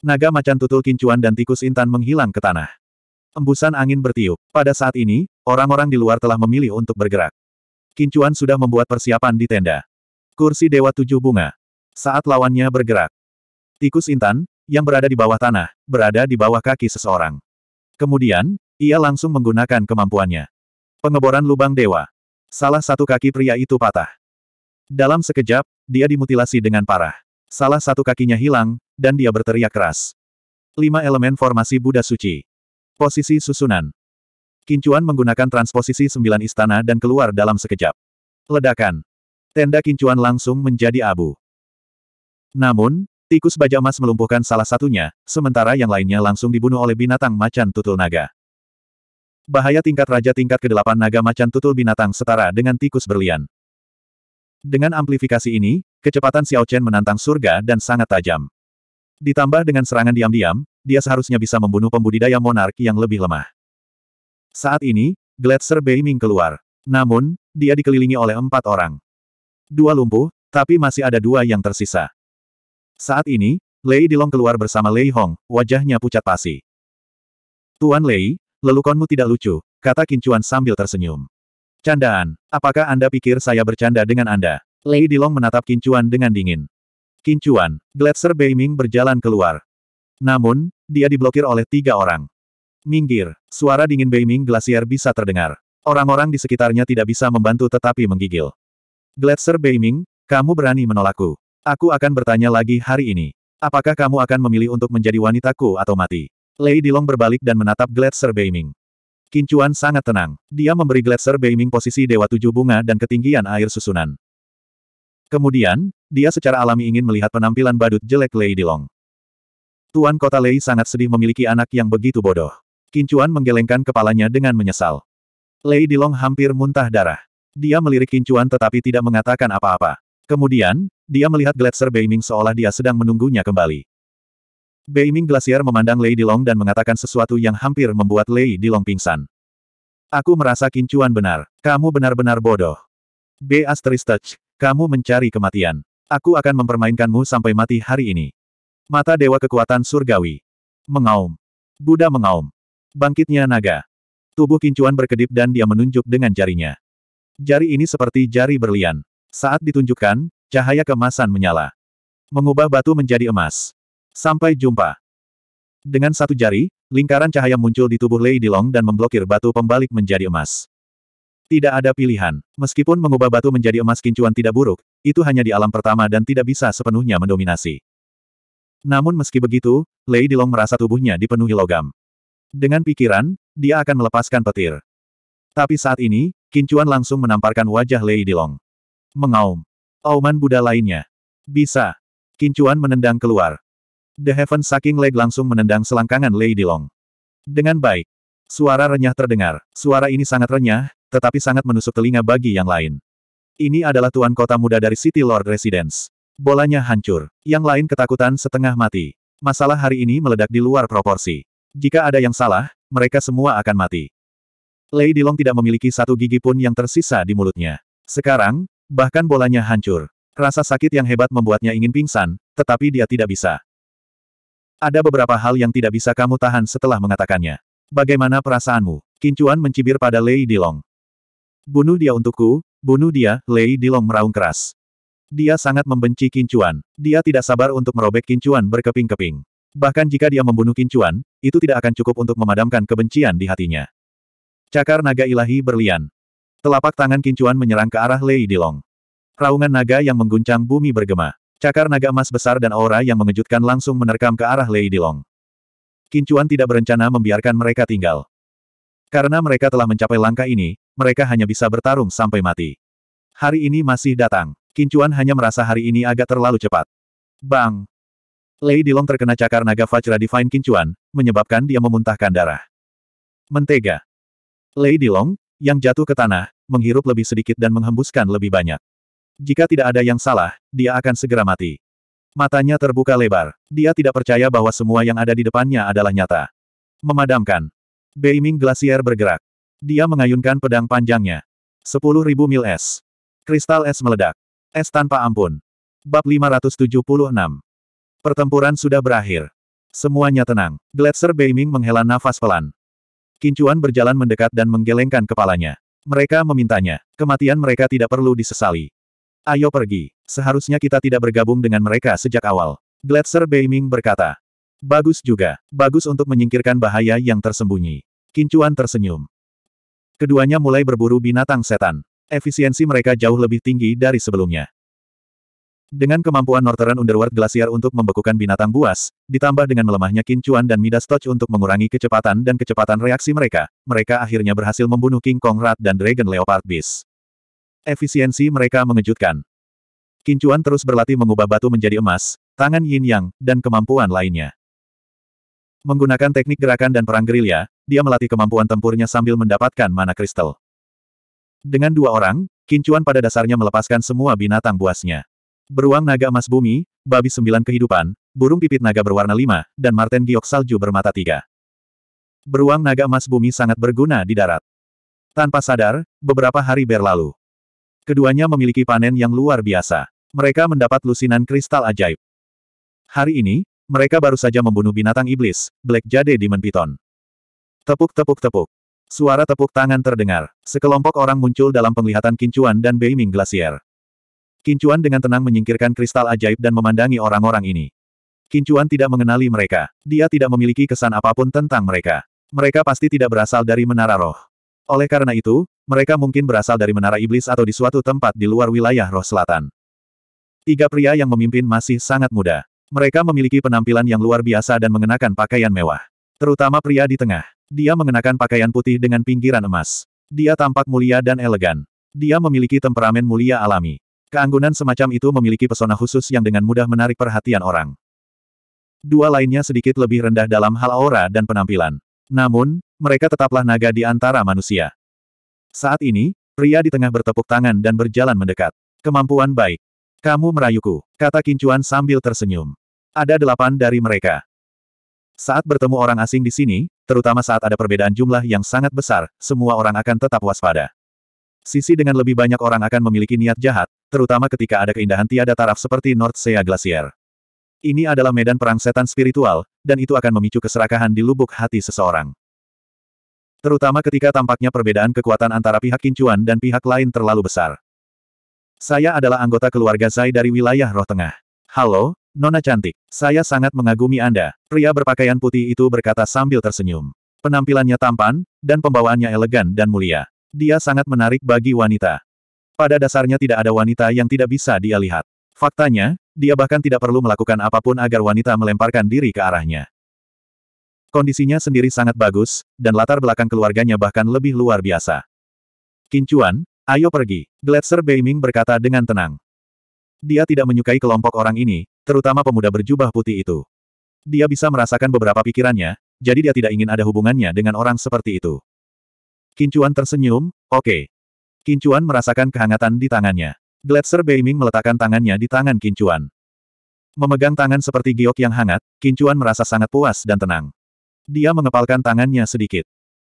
Naga macan tutul kincuan dan tikus intan menghilang ke tanah. Embusan angin bertiup. Pada saat ini, orang-orang di luar telah memilih untuk bergerak. Kincuan sudah membuat persiapan di tenda. Kursi Dewa Tujuh Bunga. Saat lawannya bergerak. Tikus intan, yang berada di bawah tanah, berada di bawah kaki seseorang. Kemudian, ia langsung menggunakan kemampuannya. Pengeboran lubang dewa. Salah satu kaki pria itu patah. Dalam sekejap, dia dimutilasi dengan parah. Salah satu kakinya hilang, dan dia berteriak keras. Lima elemen formasi Buddha Suci. Posisi susunan. Kincuan menggunakan transposisi sembilan istana dan keluar dalam sekejap. Ledakan. Tenda kincuan langsung menjadi abu. Namun, tikus baja emas melumpuhkan salah satunya, sementara yang lainnya langsung dibunuh oleh binatang macan tutul naga. Bahaya tingkat Raja tingkat ke-8 naga macan tutul binatang setara dengan tikus berlian. Dengan amplifikasi ini, kecepatan Xiao Chen menantang surga dan sangat tajam. Ditambah dengan serangan diam-diam, dia seharusnya bisa membunuh pembudidaya monark yang lebih lemah. Saat ini, Gletser Beiming keluar. Namun, dia dikelilingi oleh empat orang. Dua lumpuh, tapi masih ada dua yang tersisa. Saat ini, Lei Dilong keluar bersama Lei Hong, wajahnya pucat pasi. Tuan Lei, Lelukonmu tidak lucu, kata Kincuan sambil tersenyum. Candaan, apakah Anda pikir saya bercanda dengan Anda? Lei Dilong menatap Kincuan dengan dingin. Kincuan, Gletser Beiming berjalan keluar. Namun, dia diblokir oleh tiga orang. Minggir, suara dingin Beiming Glacier bisa terdengar. Orang-orang di sekitarnya tidak bisa membantu tetapi menggigil. Gletser Beiming, kamu berani menolakku. Aku akan bertanya lagi hari ini. Apakah kamu akan memilih untuk menjadi wanitaku atau mati? Lei Dilong berbalik dan menatap Gletser Beiming. Kincuan sangat tenang. Dia memberi Gletser Beiming posisi Dewa Tujuh Bunga dan ketinggian air susunan. Kemudian, dia secara alami ingin melihat penampilan badut jelek Lei Dilong. Tuan kota Lei sangat sedih memiliki anak yang begitu bodoh. Kincuan menggelengkan kepalanya dengan menyesal. Lei Dilong hampir muntah darah. Dia melirik Kincuan tetapi tidak mengatakan apa-apa. Kemudian, dia melihat Gletser Beiming seolah dia sedang menunggunya kembali. Beiming Glacier memandang Lei Long dan mengatakan sesuatu yang hampir membuat Lei Long pingsan. Aku merasa kincuan benar. Kamu benar-benar bodoh. B. Touch, kamu mencari kematian. Aku akan mempermainkanmu sampai mati hari ini. Mata Dewa Kekuatan Surgawi. Mengaum. Buddha mengaum. Bangkitnya naga. Tubuh kincuan berkedip dan dia menunjuk dengan jarinya. Jari ini seperti jari berlian. Saat ditunjukkan, cahaya kemasan menyala. Mengubah batu menjadi emas. Sampai jumpa. Dengan satu jari, lingkaran cahaya muncul di tubuh Lei Long dan memblokir batu pembalik menjadi emas. Tidak ada pilihan. Meskipun mengubah batu menjadi emas kincuan tidak buruk, itu hanya di alam pertama dan tidak bisa sepenuhnya mendominasi. Namun meski begitu, Lei Long merasa tubuhnya dipenuhi logam. Dengan pikiran, dia akan melepaskan petir. Tapi saat ini, kincuan langsung menamparkan wajah Lei Long. Mengaum. Auman Buddha lainnya. Bisa. Kincuan menendang keluar. The Heaven Sucking Leg langsung menendang selangkangan Lady Long. Dengan baik. Suara renyah terdengar. Suara ini sangat renyah, tetapi sangat menusuk telinga bagi yang lain. Ini adalah tuan kota muda dari City Lord Residence. Bolanya hancur. Yang lain ketakutan setengah mati. Masalah hari ini meledak di luar proporsi. Jika ada yang salah, mereka semua akan mati. Lady Long tidak memiliki satu gigi pun yang tersisa di mulutnya. Sekarang, bahkan bolanya hancur. Rasa sakit yang hebat membuatnya ingin pingsan, tetapi dia tidak bisa. Ada beberapa hal yang tidak bisa kamu tahan setelah mengatakannya. Bagaimana perasaanmu? Kincuan mencibir pada Lei Dilong. Bunuh dia untukku, bunuh dia, Lei Dilong meraung keras. Dia sangat membenci Kincuan. Dia tidak sabar untuk merobek Kincuan berkeping-keping. Bahkan jika dia membunuh Kincuan, itu tidak akan cukup untuk memadamkan kebencian di hatinya. Cakar naga ilahi berlian. Telapak tangan Kincuan menyerang ke arah Lei Dilong. Raungan naga yang mengguncang bumi bergema. Cakar naga emas besar dan aura yang mengejutkan langsung menerkam ke arah Lady Long. Kincuan tidak berencana membiarkan mereka tinggal. Karena mereka telah mencapai langkah ini, mereka hanya bisa bertarung sampai mati. Hari ini masih datang. Kincuan hanya merasa hari ini agak terlalu cepat. Bang! Lei Long terkena cakar naga Fajra Divine Kincuan, menyebabkan dia memuntahkan darah. Mentega. Lei Long yang jatuh ke tanah, menghirup lebih sedikit dan menghembuskan lebih banyak. Jika tidak ada yang salah, dia akan segera mati. Matanya terbuka lebar. Dia tidak percaya bahwa semua yang ada di depannya adalah nyata. Memadamkan. Beiming Glacier bergerak. Dia mengayunkan pedang panjangnya. 10.000 mil es. Kristal es meledak. Es tanpa ampun. Bab 576. Pertempuran sudah berakhir. Semuanya tenang. Gletser Beiming menghela nafas pelan. Kincuan berjalan mendekat dan menggelengkan kepalanya. Mereka memintanya. Kematian mereka tidak perlu disesali. Ayo pergi. Seharusnya kita tidak bergabung dengan mereka sejak awal. Gletser Beiming berkata. Bagus juga. Bagus untuk menyingkirkan bahaya yang tersembunyi. Kincuan tersenyum. Keduanya mulai berburu binatang setan. Efisiensi mereka jauh lebih tinggi dari sebelumnya. Dengan kemampuan Northern Underworld Glacier untuk membekukan binatang buas, ditambah dengan melemahnya Kincuan dan Midas Touch untuk mengurangi kecepatan dan kecepatan reaksi mereka, mereka akhirnya berhasil membunuh King Kong Rat dan Dragon Leopard Beast. Efisiensi mereka mengejutkan. Kincuan terus berlatih mengubah batu menjadi emas, tangan yin yang, dan kemampuan lainnya. Menggunakan teknik gerakan dan perang gerilya, dia melatih kemampuan tempurnya sambil mendapatkan mana kristal. Dengan dua orang, Kincuan pada dasarnya melepaskan semua binatang buasnya. Beruang naga emas bumi, babi sembilan kehidupan, burung pipit naga berwarna lima, dan marten giok salju bermata tiga. Beruang naga emas bumi sangat berguna di darat. Tanpa sadar, beberapa hari berlalu. Keduanya memiliki panen yang luar biasa. Mereka mendapat lusinan kristal ajaib. Hari ini, mereka baru saja membunuh binatang iblis, Black Jade Demon Python. Tepuk-tepuk-tepuk. Suara tepuk tangan terdengar. Sekelompok orang muncul dalam penglihatan Kincuan dan Beiming Glacier. Kincuan dengan tenang menyingkirkan kristal ajaib dan memandangi orang-orang ini. Kincuan tidak mengenali mereka. Dia tidak memiliki kesan apapun tentang mereka. Mereka pasti tidak berasal dari menara roh. Oleh karena itu, mereka mungkin berasal dari menara iblis atau di suatu tempat di luar wilayah roh selatan. Tiga pria yang memimpin masih sangat muda. Mereka memiliki penampilan yang luar biasa dan mengenakan pakaian mewah. Terutama pria di tengah. Dia mengenakan pakaian putih dengan pinggiran emas. Dia tampak mulia dan elegan. Dia memiliki temperamen mulia alami. Keanggunan semacam itu memiliki pesona khusus yang dengan mudah menarik perhatian orang. Dua lainnya sedikit lebih rendah dalam hal aura dan penampilan. Namun, mereka tetaplah naga di antara manusia. Saat ini, pria di tengah bertepuk tangan dan berjalan mendekat. Kemampuan baik. Kamu merayuku, kata Kincuan sambil tersenyum. Ada delapan dari mereka. Saat bertemu orang asing di sini, terutama saat ada perbedaan jumlah yang sangat besar, semua orang akan tetap waspada. Sisi dengan lebih banyak orang akan memiliki niat jahat, terutama ketika ada keindahan tiada taraf seperti North Sea Glacier. Ini adalah medan perang setan spiritual, dan itu akan memicu keserakahan di lubuk hati seseorang. Terutama ketika tampaknya perbedaan kekuatan antara pihak Kincuan dan pihak lain terlalu besar. Saya adalah anggota keluarga Zai dari wilayah Roh Tengah. Halo, Nona cantik. Saya sangat mengagumi Anda. Pria berpakaian putih itu berkata sambil tersenyum. Penampilannya tampan, dan pembawaannya elegan dan mulia. Dia sangat menarik bagi wanita. Pada dasarnya tidak ada wanita yang tidak bisa dia lihat. Faktanya, dia bahkan tidak perlu melakukan apapun agar wanita melemparkan diri ke arahnya. Kondisinya sendiri sangat bagus, dan latar belakang keluarganya bahkan lebih luar biasa. Kincuan, ayo pergi, Gletser Beiming berkata dengan tenang. Dia tidak menyukai kelompok orang ini, terutama pemuda berjubah putih itu. Dia bisa merasakan beberapa pikirannya, jadi dia tidak ingin ada hubungannya dengan orang seperti itu. Kincuan tersenyum, oke. Okay. Kincuan merasakan kehangatan di tangannya. Gletser Beiming meletakkan tangannya di tangan Kincuan. Memegang tangan seperti giok yang hangat, Kincuan merasa sangat puas dan tenang. Dia mengepalkan tangannya sedikit.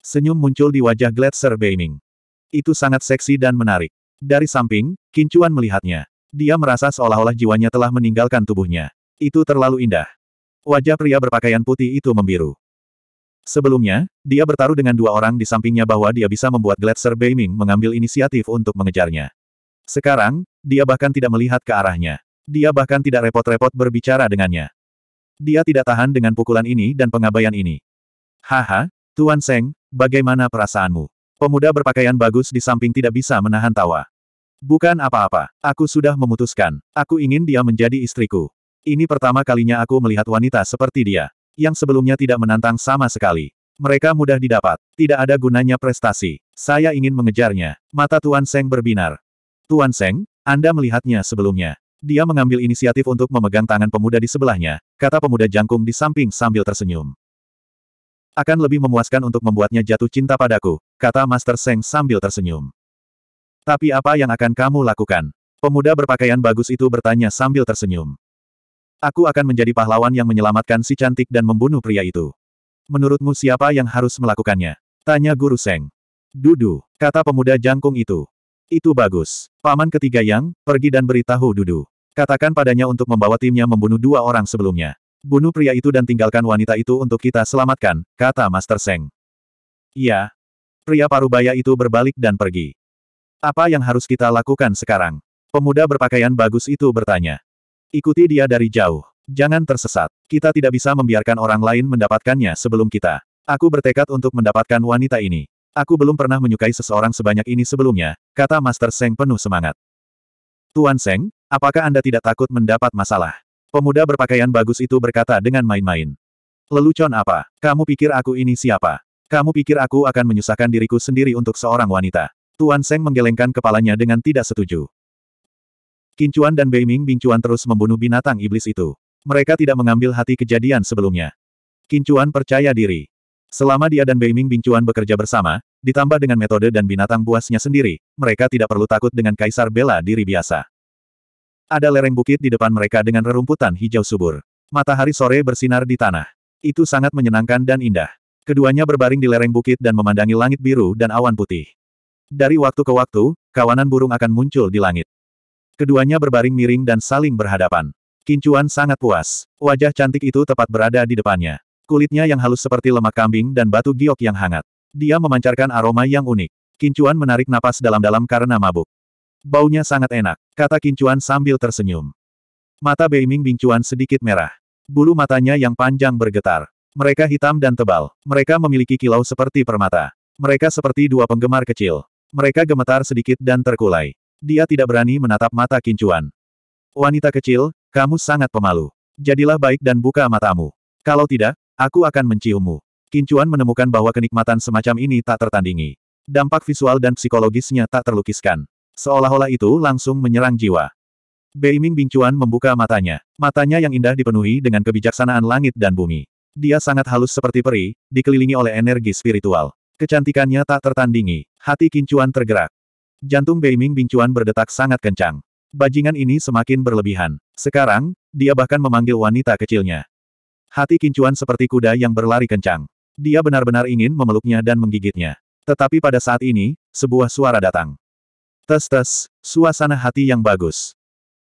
Senyum muncul di wajah Gletser Beiming. Itu sangat seksi dan menarik. Dari samping, Kincuan melihatnya. Dia merasa seolah-olah jiwanya telah meninggalkan tubuhnya. Itu terlalu indah. Wajah pria berpakaian putih itu membiru. Sebelumnya, dia bertaruh dengan dua orang di sampingnya bahwa dia bisa membuat Gletser Beiming mengambil inisiatif untuk mengejarnya. Sekarang, dia bahkan tidak melihat ke arahnya. Dia bahkan tidak repot-repot berbicara dengannya. Dia tidak tahan dengan pukulan ini dan pengabaian ini. Haha, Tuan Seng, bagaimana perasaanmu? Pemuda berpakaian bagus di samping tidak bisa menahan tawa. Bukan apa-apa, aku sudah memutuskan. Aku ingin dia menjadi istriku. Ini pertama kalinya aku melihat wanita seperti dia, yang sebelumnya tidak menantang sama sekali. Mereka mudah didapat, tidak ada gunanya prestasi. Saya ingin mengejarnya. Mata Tuan Seng berbinar. Tuan Seng, Anda melihatnya sebelumnya. Dia mengambil inisiatif untuk memegang tangan pemuda di sebelahnya, kata pemuda jangkung di samping sambil tersenyum. Akan lebih memuaskan untuk membuatnya jatuh cinta padaku, kata Master Seng sambil tersenyum. Tapi apa yang akan kamu lakukan? Pemuda berpakaian bagus itu bertanya sambil tersenyum. Aku akan menjadi pahlawan yang menyelamatkan si cantik dan membunuh pria itu. Menurutmu siapa yang harus melakukannya? Tanya Guru Seng. Dudu, kata pemuda jangkung itu. Itu bagus. Paman ketiga yang, pergi dan beritahu Dudu. Katakan padanya untuk membawa timnya membunuh dua orang sebelumnya. Bunuh pria itu dan tinggalkan wanita itu untuk kita selamatkan, kata Master Seng. Iya. Pria parubaya itu berbalik dan pergi. Apa yang harus kita lakukan sekarang? Pemuda berpakaian bagus itu bertanya. Ikuti dia dari jauh. Jangan tersesat. Kita tidak bisa membiarkan orang lain mendapatkannya sebelum kita. Aku bertekad untuk mendapatkan wanita ini. Aku belum pernah menyukai seseorang sebanyak ini sebelumnya, kata Master Seng penuh semangat. Tuan Seng, apakah Anda tidak takut mendapat masalah? Pemuda berpakaian bagus itu berkata dengan main-main. Lelucon apa? Kamu pikir aku ini siapa? Kamu pikir aku akan menyusahkan diriku sendiri untuk seorang wanita? Tuan Seng menggelengkan kepalanya dengan tidak setuju. Kincuan dan Beiming Bingcuan terus membunuh binatang iblis itu. Mereka tidak mengambil hati kejadian sebelumnya. Kincuan percaya diri. Selama dia dan Beiming Bingcuan bekerja bersama, Ditambah dengan metode dan binatang buasnya sendiri, mereka tidak perlu takut dengan kaisar bela diri biasa. Ada lereng bukit di depan mereka dengan rerumputan hijau subur. Matahari sore bersinar di tanah. Itu sangat menyenangkan dan indah. Keduanya berbaring di lereng bukit dan memandangi langit biru dan awan putih. Dari waktu ke waktu, kawanan burung akan muncul di langit. Keduanya berbaring miring dan saling berhadapan. Kincuan sangat puas. Wajah cantik itu tepat berada di depannya. Kulitnya yang halus seperti lemak kambing dan batu giok yang hangat. Dia memancarkan aroma yang unik. Kincuan menarik napas dalam-dalam karena mabuk. Baunya sangat enak, kata Kincuan sambil tersenyum. Mata Beiming Bingcuan sedikit merah. Bulu matanya yang panjang bergetar. Mereka hitam dan tebal. Mereka memiliki kilau seperti permata. Mereka seperti dua penggemar kecil. Mereka gemetar sedikit dan terkulai. Dia tidak berani menatap mata Kincuan. Wanita kecil, kamu sangat pemalu. Jadilah baik dan buka matamu. Kalau tidak, aku akan menciummu. Kincuan menemukan bahwa kenikmatan semacam ini tak tertandingi. Dampak visual dan psikologisnya tak terlukiskan. Seolah-olah itu langsung menyerang jiwa. Beiming Bingcuan membuka matanya. Matanya yang indah dipenuhi dengan kebijaksanaan langit dan bumi. Dia sangat halus seperti peri, dikelilingi oleh energi spiritual. Kecantikannya tak tertandingi. Hati Kincuan tergerak. Jantung Beiming Bingcuan berdetak sangat kencang. Bajingan ini semakin berlebihan. Sekarang, dia bahkan memanggil wanita kecilnya. Hati Kincuan seperti kuda yang berlari kencang. Dia benar-benar ingin memeluknya dan menggigitnya. Tetapi pada saat ini, sebuah suara datang. Tes-tes, suasana hati yang bagus.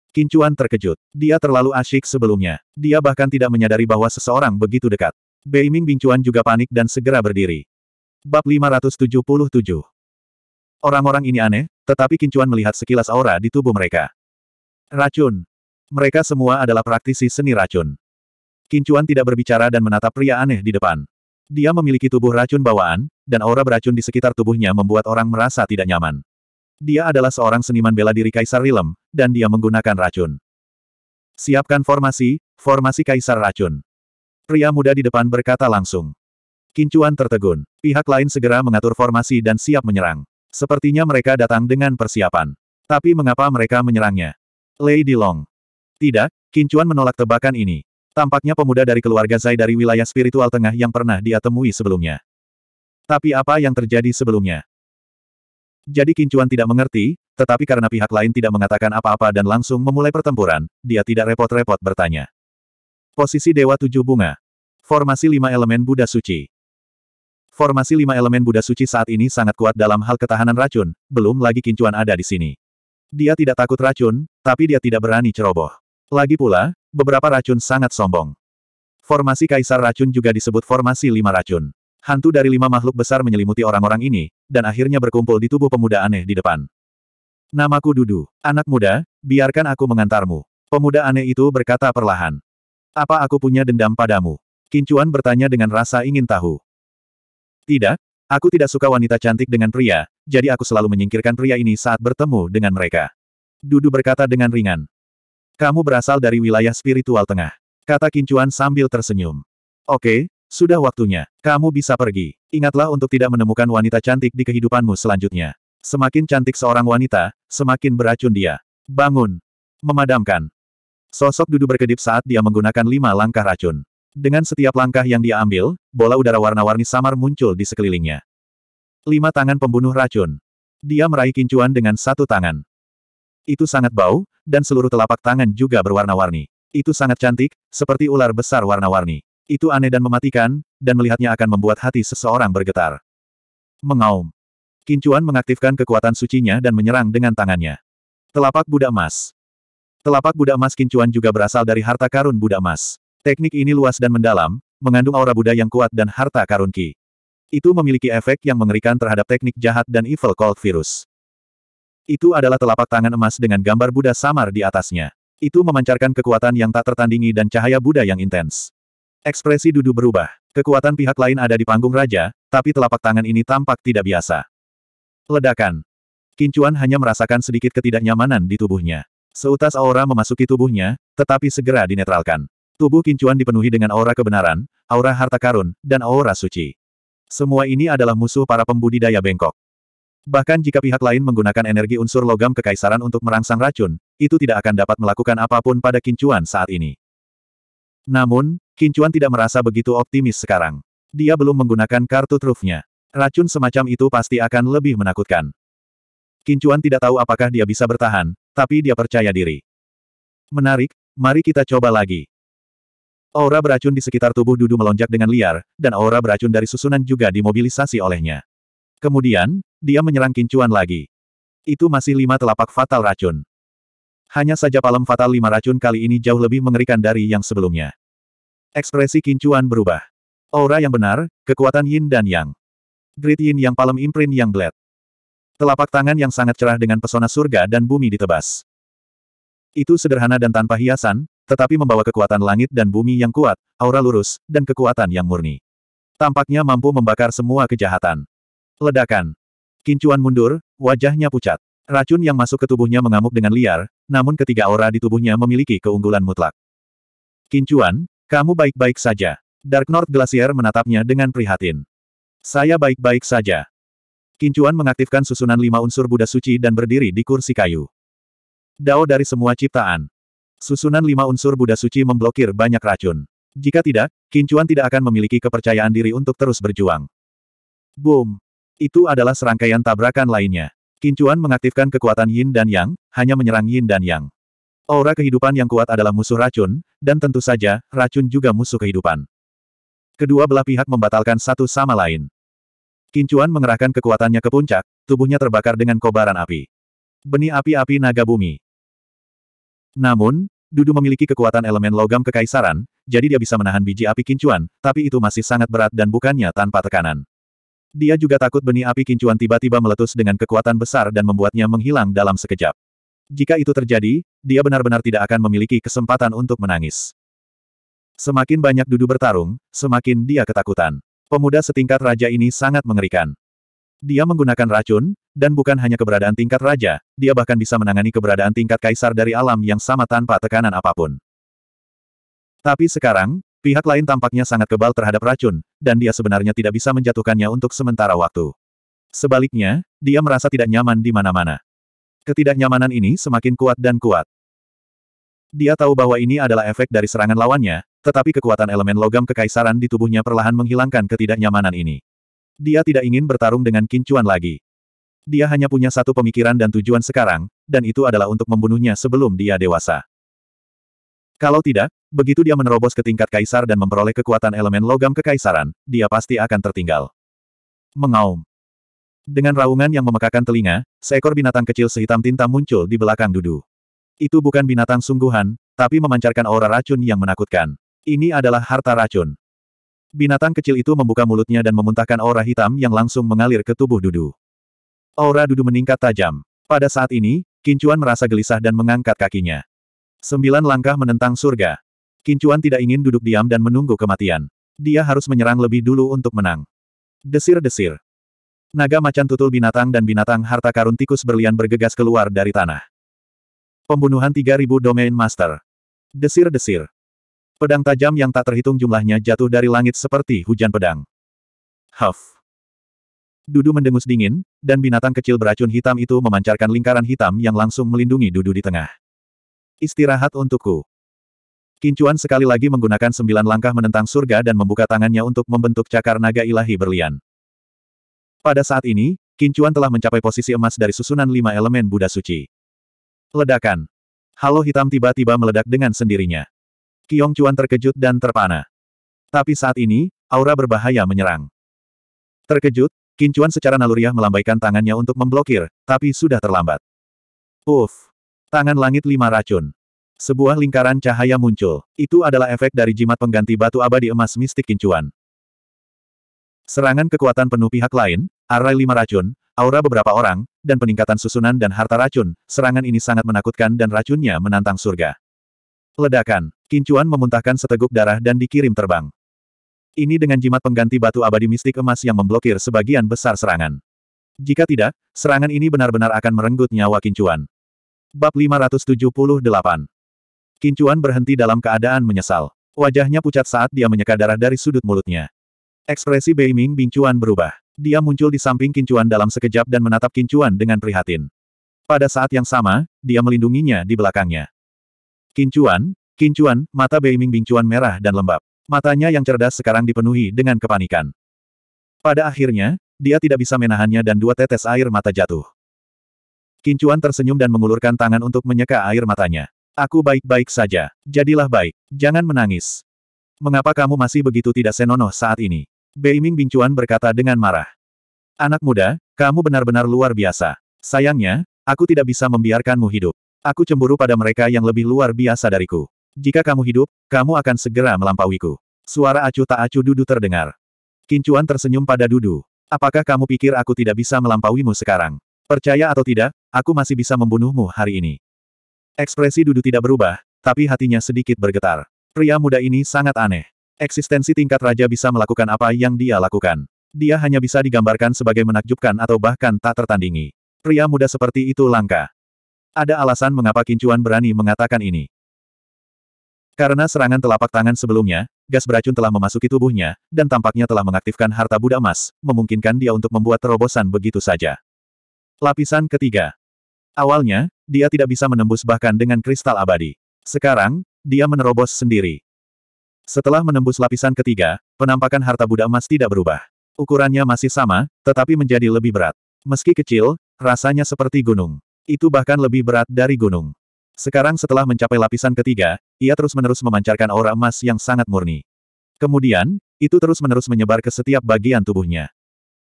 Kincuan terkejut. Dia terlalu asyik sebelumnya. Dia bahkan tidak menyadari bahwa seseorang begitu dekat. Beiming Bingcuan juga panik dan segera berdiri. Bab 577 Orang-orang ini aneh, tetapi Kincuan melihat sekilas aura di tubuh mereka. Racun. Mereka semua adalah praktisi seni racun. Kincuan tidak berbicara dan menatap pria aneh di depan. Dia memiliki tubuh racun bawaan, dan aura beracun di sekitar tubuhnya membuat orang merasa tidak nyaman. Dia adalah seorang seniman bela diri Kaisar Rilem, dan dia menggunakan racun. Siapkan formasi, formasi Kaisar Racun. Pria muda di depan berkata langsung. Kincuan tertegun. Pihak lain segera mengatur formasi dan siap menyerang. Sepertinya mereka datang dengan persiapan. Tapi mengapa mereka menyerangnya? Lady Long. Tidak, Kincuan menolak tebakan ini. Tampaknya pemuda dari keluarga Zai dari wilayah spiritual tengah yang pernah dia temui sebelumnya. Tapi apa yang terjadi sebelumnya? Jadi Kincuan tidak mengerti, tetapi karena pihak lain tidak mengatakan apa-apa dan langsung memulai pertempuran, dia tidak repot-repot bertanya. Posisi Dewa Tujuh Bunga. Formasi Lima Elemen Buddha Suci. Formasi Lima Elemen Buddha Suci saat ini sangat kuat dalam hal ketahanan racun, belum lagi Kincuan ada di sini. Dia tidak takut racun, tapi dia tidak berani ceroboh. Lagi pula, beberapa racun sangat sombong. Formasi Kaisar Racun juga disebut formasi lima racun. Hantu dari lima makhluk besar menyelimuti orang-orang ini, dan akhirnya berkumpul di tubuh pemuda aneh di depan. Namaku Dudu, anak muda, biarkan aku mengantarmu. Pemuda aneh itu berkata perlahan. Apa aku punya dendam padamu? Kincuan bertanya dengan rasa ingin tahu. Tidak, aku tidak suka wanita cantik dengan pria, jadi aku selalu menyingkirkan pria ini saat bertemu dengan mereka. Dudu berkata dengan ringan. Kamu berasal dari wilayah spiritual tengah. Kata Kincuan sambil tersenyum. Oke, sudah waktunya. Kamu bisa pergi. Ingatlah untuk tidak menemukan wanita cantik di kehidupanmu selanjutnya. Semakin cantik seorang wanita, semakin beracun dia. Bangun. Memadamkan. Sosok duduk berkedip saat dia menggunakan lima langkah racun. Dengan setiap langkah yang dia ambil, bola udara warna-warni samar muncul di sekelilingnya. Lima tangan pembunuh racun. Dia meraih kincuan dengan satu tangan. Itu sangat bau, dan seluruh telapak tangan juga berwarna-warni. Itu sangat cantik, seperti ular besar warna-warni. Itu aneh dan mematikan, dan melihatnya akan membuat hati seseorang bergetar. Mengaum. Kincuan mengaktifkan kekuatan sucinya dan menyerang dengan tangannya. Telapak Buddha Emas. Telapak Buddha Emas Kincuan juga berasal dari harta karun Buddha Emas. Teknik ini luas dan mendalam, mengandung aura Buddha yang kuat dan harta karun Ki. Itu memiliki efek yang mengerikan terhadap teknik jahat dan evil cold virus. Itu adalah telapak tangan emas dengan gambar Buddha samar di atasnya. Itu memancarkan kekuatan yang tak tertandingi dan cahaya Buddha yang intens. Ekspresi Dudu berubah. Kekuatan pihak lain ada di panggung raja, tapi telapak tangan ini tampak tidak biasa. Ledakan. Kincuan hanya merasakan sedikit ketidaknyamanan di tubuhnya. Seutas aura memasuki tubuhnya, tetapi segera dinetralkan. Tubuh Kincuan dipenuhi dengan aura kebenaran, aura harta karun, dan aura suci. Semua ini adalah musuh para pembudidaya bengkok. Bahkan jika pihak lain menggunakan energi unsur logam kekaisaran untuk merangsang racun, itu tidak akan dapat melakukan apapun pada Kincuan saat ini. Namun, Kincuan tidak merasa begitu optimis sekarang. Dia belum menggunakan kartu trufnya. Racun semacam itu pasti akan lebih menakutkan. Kincuan tidak tahu apakah dia bisa bertahan, tapi dia percaya diri. Menarik, mari kita coba lagi. Aura beracun di sekitar tubuh Dudu melonjak dengan liar, dan aura beracun dari susunan juga dimobilisasi olehnya. Kemudian, dia menyerang Kincuan lagi. Itu masih lima telapak fatal racun. Hanya saja palem fatal lima racun kali ini jauh lebih mengerikan dari yang sebelumnya. Ekspresi Kincuan berubah. Aura yang benar, kekuatan yin dan yang. Grid yin yang palem imprint yang bled. Telapak tangan yang sangat cerah dengan pesona surga dan bumi ditebas. Itu sederhana dan tanpa hiasan, tetapi membawa kekuatan langit dan bumi yang kuat, aura lurus, dan kekuatan yang murni. Tampaknya mampu membakar semua kejahatan. Ledakan. Kincuan mundur, wajahnya pucat. Racun yang masuk ke tubuhnya mengamuk dengan liar, namun ketiga aura di tubuhnya memiliki keunggulan mutlak. Kincuan, kamu baik-baik saja. Dark North Glacier menatapnya dengan prihatin. Saya baik-baik saja. Kincuan mengaktifkan susunan lima unsur Buddha suci dan berdiri di kursi kayu. Dao dari semua ciptaan. Susunan lima unsur Buddha suci memblokir banyak racun. Jika tidak, Kincuan tidak akan memiliki kepercayaan diri untuk terus berjuang. Boom! Itu adalah serangkaian tabrakan lainnya. Kincuan mengaktifkan kekuatan Yin dan Yang, hanya menyerang Yin dan Yang. Aura kehidupan yang kuat adalah musuh racun, dan tentu saja, racun juga musuh kehidupan. Kedua belah pihak membatalkan satu sama lain. Kincuan mengerahkan kekuatannya ke puncak, tubuhnya terbakar dengan kobaran api. Benih api-api naga bumi. Namun, Dudu memiliki kekuatan elemen logam kekaisaran, jadi dia bisa menahan biji api kincuan, tapi itu masih sangat berat dan bukannya tanpa tekanan. Dia juga takut benih api kincuan tiba-tiba meletus dengan kekuatan besar dan membuatnya menghilang dalam sekejap. Jika itu terjadi, dia benar-benar tidak akan memiliki kesempatan untuk menangis. Semakin banyak dudu bertarung, semakin dia ketakutan. Pemuda setingkat raja ini sangat mengerikan. Dia menggunakan racun, dan bukan hanya keberadaan tingkat raja, dia bahkan bisa menangani keberadaan tingkat kaisar dari alam yang sama tanpa tekanan apapun. Tapi sekarang, Pihak lain tampaknya sangat kebal terhadap racun, dan dia sebenarnya tidak bisa menjatuhkannya untuk sementara waktu. Sebaliknya, dia merasa tidak nyaman di mana-mana. Ketidaknyamanan ini semakin kuat dan kuat. Dia tahu bahwa ini adalah efek dari serangan lawannya, tetapi kekuatan elemen logam kekaisaran di tubuhnya perlahan menghilangkan ketidaknyamanan ini. Dia tidak ingin bertarung dengan kincuan lagi. Dia hanya punya satu pemikiran dan tujuan sekarang, dan itu adalah untuk membunuhnya sebelum dia dewasa. Kalau tidak, begitu dia menerobos ke tingkat kaisar dan memperoleh kekuatan elemen logam kekaisaran, dia pasti akan tertinggal. Mengaum. Dengan raungan yang memekakan telinga, seekor binatang kecil sehitam tinta muncul di belakang Dudu. Itu bukan binatang sungguhan, tapi memancarkan aura racun yang menakutkan. Ini adalah harta racun. Binatang kecil itu membuka mulutnya dan memuntahkan aura hitam yang langsung mengalir ke tubuh Dudu. Aura Dudu meningkat tajam. Pada saat ini, Kincuan merasa gelisah dan mengangkat kakinya. Sembilan langkah menentang surga. Kincuan tidak ingin duduk diam dan menunggu kematian. Dia harus menyerang lebih dulu untuk menang. Desir-desir. Naga macan tutul binatang dan binatang harta karun tikus berlian bergegas keluar dari tanah. Pembunuhan 3000 Domain Master. Desir-desir. Pedang tajam yang tak terhitung jumlahnya jatuh dari langit seperti hujan pedang. Huff. Dudu mendengus dingin, dan binatang kecil beracun hitam itu memancarkan lingkaran hitam yang langsung melindungi Dudu di tengah. Istirahat untukku. Kincuan sekali lagi menggunakan sembilan langkah menentang surga dan membuka tangannya untuk membentuk cakar naga ilahi berlian. Pada saat ini, Kincuan telah mencapai posisi emas dari susunan lima elemen Buddha suci. Ledakan. Halo hitam tiba-tiba meledak dengan sendirinya. Kiong Cuan terkejut dan terpana. Tapi saat ini, aura berbahaya menyerang. Terkejut, Kincuan secara naluriah melambaikan tangannya untuk memblokir, tapi sudah terlambat. Uff, Tangan langit lima racun. Sebuah lingkaran cahaya muncul. Itu adalah efek dari jimat pengganti batu abadi emas mistik kincuan. Serangan kekuatan penuh pihak lain, arai lima racun, aura beberapa orang, dan peningkatan susunan dan harta racun, serangan ini sangat menakutkan dan racunnya menantang surga. Ledakan. Kincuan memuntahkan seteguk darah dan dikirim terbang. Ini dengan jimat pengganti batu abadi mistik emas yang memblokir sebagian besar serangan. Jika tidak, serangan ini benar-benar akan merenggut nyawa kincuan. Bab 578. Kincuan berhenti dalam keadaan menyesal. Wajahnya pucat saat dia menyeka darah dari sudut mulutnya. Ekspresi Beiming Bingcuan berubah. Dia muncul di samping Kincuan dalam sekejap dan menatap Kincuan dengan prihatin. Pada saat yang sama, dia melindunginya di belakangnya. Kincuan, Kincuan, mata Beiming Bingcuan merah dan lembab. Matanya yang cerdas sekarang dipenuhi dengan kepanikan. Pada akhirnya, dia tidak bisa menahannya dan dua tetes air mata jatuh. Kincuan tersenyum dan mengulurkan tangan untuk menyeka air matanya. Aku baik-baik saja. Jadilah baik. Jangan menangis. Mengapa kamu masih begitu tidak senonoh saat ini? Beiming Bingcuan berkata dengan marah. Anak muda, kamu benar-benar luar biasa. Sayangnya, aku tidak bisa membiarkanmu hidup. Aku cemburu pada mereka yang lebih luar biasa dariku. Jika kamu hidup, kamu akan segera melampauiku. Suara acuh tak acuh Dudu terdengar. Kincuan tersenyum pada Dudu. Apakah kamu pikir aku tidak bisa melampauimu sekarang? Percaya atau tidak, aku masih bisa membunuhmu hari ini. Ekspresi Dudu tidak berubah, tapi hatinya sedikit bergetar. Pria muda ini sangat aneh. Eksistensi tingkat raja bisa melakukan apa yang dia lakukan. Dia hanya bisa digambarkan sebagai menakjubkan atau bahkan tak tertandingi. Pria muda seperti itu langka. Ada alasan mengapa Kincuan berani mengatakan ini. Karena serangan telapak tangan sebelumnya, gas beracun telah memasuki tubuhnya, dan tampaknya telah mengaktifkan harta Buddha emas, memungkinkan dia untuk membuat terobosan begitu saja. Lapisan ketiga. Awalnya, dia tidak bisa menembus bahkan dengan kristal abadi. Sekarang, dia menerobos sendiri. Setelah menembus lapisan ketiga, penampakan harta Buddha emas tidak berubah. Ukurannya masih sama, tetapi menjadi lebih berat. Meski kecil, rasanya seperti gunung. Itu bahkan lebih berat dari gunung. Sekarang setelah mencapai lapisan ketiga, ia terus-menerus memancarkan aura emas yang sangat murni. Kemudian, itu terus-menerus menyebar ke setiap bagian tubuhnya.